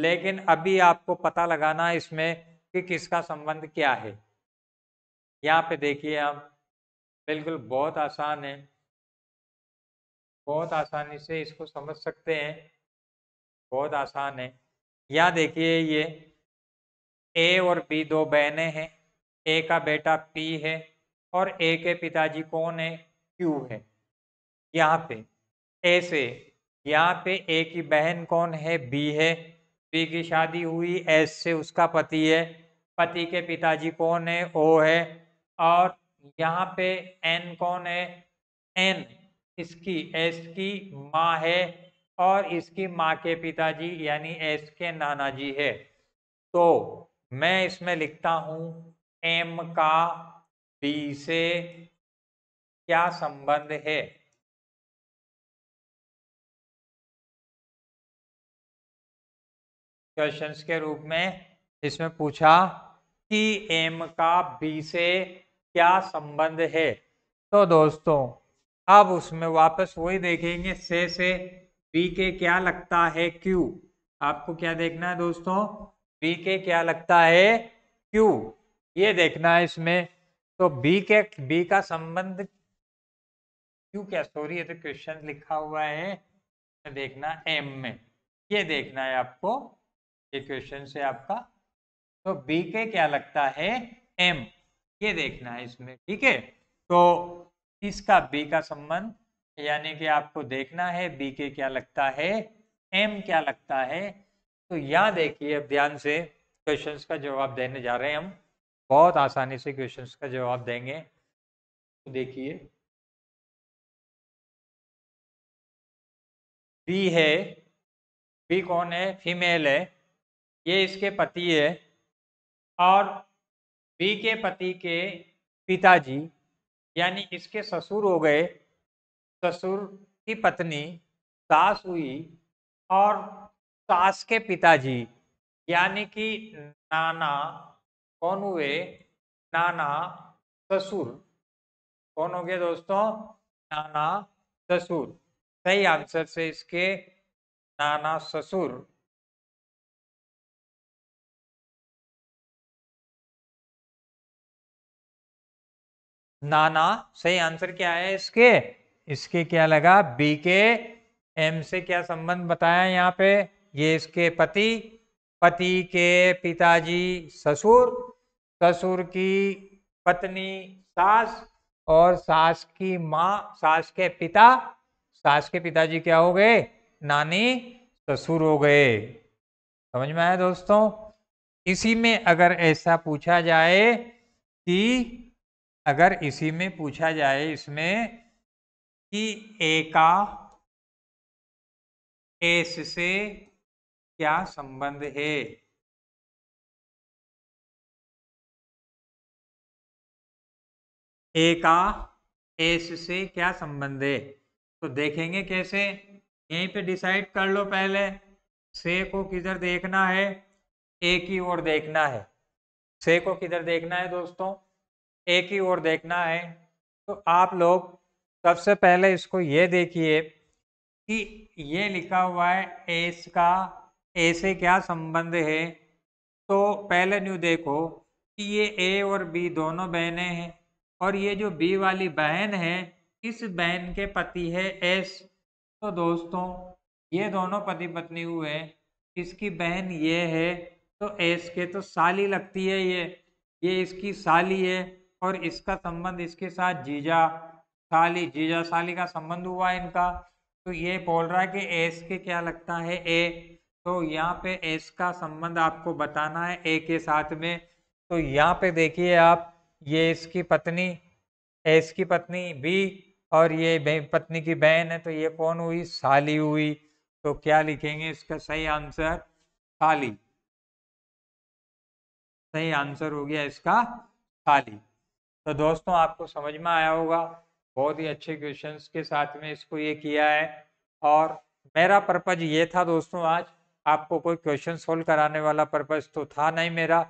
लेकिन अभी आपको पता लगाना है इसमें कि किसका संबंध क्या है यहाँ पे देखिए आप बिल्कुल बहुत आसान है बहुत आसानी से इसको समझ सकते हैं बहुत आसान है यहाँ देखिए ये ए और बी दो बहनें हैं ए का बेटा पी है और ए के पिताजी कौन है क्यू है यहाँ पे ए से यहाँ पे ए की बहन कौन है बी है बी की शादी हुई एस से उसका पति है पति के पिताजी कौन है ओ है और यहाँ पे एन कौन है एन इसकी एस की माँ है और इसकी माँ के पिताजी यानी एस के नाना जी है तो मैं इसमें लिखता हूँ एम का बी से क्या संबंध है क्वेश्चन के रूप में इसमें पूछा कि एम का बी से क्या संबंध है तो दोस्तों अब उसमें वापस वही देखेंगे से से बी के क्या लगता है क्यू आपको क्या देखना है दोस्तों बी के क्या लगता है क्यू ये देखना है इसमें तो बी के बी का संबंध क्यू क्या सॉरी ये तो क्वेश्चन लिखा हुआ है देखना एम में ये देखना है आपको ये क्वेश्चन से आपका तो बी के क्या लगता है एम ये देखना है इसमें ठीक है तो इसका बी का संबंध यानी कि आपको देखना है बी के क्या लगता है एम क्या लगता है तो यहाँ देखिए अब ध्यान से क्वेश्चंस का जवाब देने जा रहे हैं हम बहुत आसानी से क्वेश्चंस का जवाब देंगे तो देखिए बी है बी कौन है फीमेल है ये इसके पति है और बी के पति के पिताजी यानी इसके ससुर हो गए ससुर की पत्नी सास हुई और सास के पिताजी यानी कि नाना कौन हुए नाना ससुर कौन हो गए दोस्तों नाना ससुर सही आंसर से इसके नाना ससुर नाना सही आंसर क्या है इसके इसके क्या लगा बी के एम से क्या संबंध बताया यहाँ पे ये इसके पति पति के पिताजी ससुर ससुर की पत्नी सास और सास की माँ सास के पिता सास के पिताजी क्या हो गए नानी ससुर हो गए समझ में आया दोस्तों इसी में अगर ऐसा पूछा जाए कि अगर इसी में पूछा जाए इसमें कि का एस से क्या संबंध है ए का एस से क्या संबंध है तो देखेंगे कैसे यहीं पे डिसाइड कर लो पहले से को किधर देखना है ए की ओर देखना है से को किधर देखना है दोस्तों एक ही ओर देखना है तो आप लोग सबसे पहले इसको ये देखिए कि ये लिखा हुआ है एस का ए से क्या संबंध है तो पहले न्यू देखो कि ये ए और बी दोनों बहनें हैं और ये जो बी वाली बहन है इस बहन के पति है एस तो दोस्तों ये दोनों पति पत्नी हुए इसकी बहन ये है तो एस के तो साली लगती है ये ये इसकी साली है और इसका संबंध इसके साथ जीजा साली जीजा साली का संबंध हुआ इनका तो ये बोल रहा है कि एस के क्या लगता है ए तो यहाँ पे एस का संबंध आपको बताना है ए के साथ में तो यहाँ पे देखिए आप ये इसकी पत्नी एस की पत्नी बी और ये पत्नी की बहन है तो ये कौन हुई साली हुई तो क्या लिखेंगे इसका सही आंसर साली सही आंसर हो गया इसका साली तो दोस्तों आपको समझ में आया होगा बहुत ही अच्छे क्वेश्चंस के साथ में इसको ये किया है और मेरा पर्पज ये था दोस्तों आज आपको कोई क्वेश्चन सोल्व कराने वाला पर्पज तो था नहीं मेरा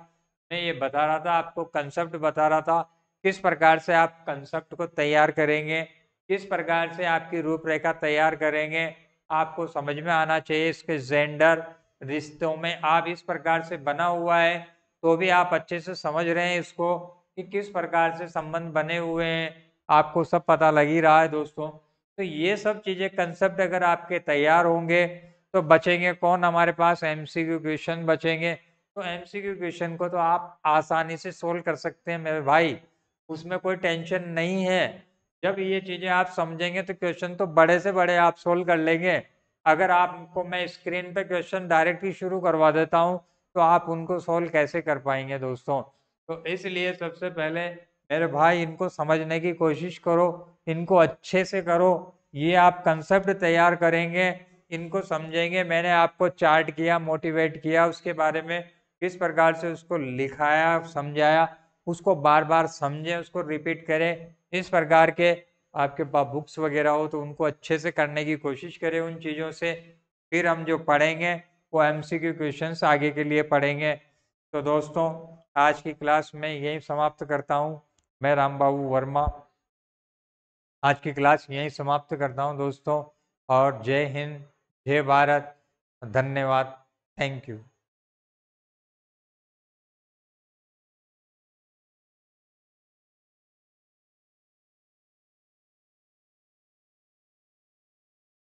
मैं ये बता रहा था आपको कंसेप्ट बता रहा था किस प्रकार से आप कंसेप्ट को तैयार करेंगे किस प्रकार से आपकी रूपरेखा तैयार करेंगे आपको समझ में आना चाहिए इसके जेंडर रिश्तों में आप इस प्रकार से बना हुआ है तो भी आप अच्छे से समझ रहे हैं इसको कि किस प्रकार से संबंध बने हुए हैं आपको सब पता लग ही रहा है दोस्तों तो ये सब चीज़ें कंसेप्ट अगर आपके तैयार होंगे तो बचेंगे कौन हमारे पास एम क्वेश्चन बचेंगे तो एम क्वेश्चन को तो आप आसानी से सोल्व कर सकते हैं मेरे भाई उसमें कोई टेंशन नहीं है जब ये चीज़ें आप समझेंगे तो क्वेश्चन तो बड़े से बड़े आप सोल्व कर लेंगे अगर आपको मैं स्क्रीन पे क्वेश्चन डायरेक्टली शुरू करवा देता हूँ तो आप उनको सोल्व कैसे कर पाएंगे दोस्तों तो इसलिए सबसे पहले मेरे भाई इनको समझने की कोशिश करो इनको अच्छे से करो ये आप कंसेप्ट तैयार करेंगे इनको समझेंगे मैंने आपको चार्ट किया मोटिवेट किया उसके बारे में किस प्रकार से उसको लिखाया समझाया उसको बार बार समझें उसको रिपीट करें इस प्रकार के आपके पास बुक्स वगैरह हो तो उनको अच्छे से करने की कोशिश करें उन चीज़ों से फिर हम जो पढ़ेंगे वो एमसीक्यू क्वेश्चन आगे के लिए पढ़ेंगे तो दोस्तों आज की क्लास में यही समाप्त करता हूँ मैं राम बाबू वर्मा आज की क्लास यही समाप्त करता हूँ दोस्तों और जय हिंद जय भारत धन्यवाद थैंक यू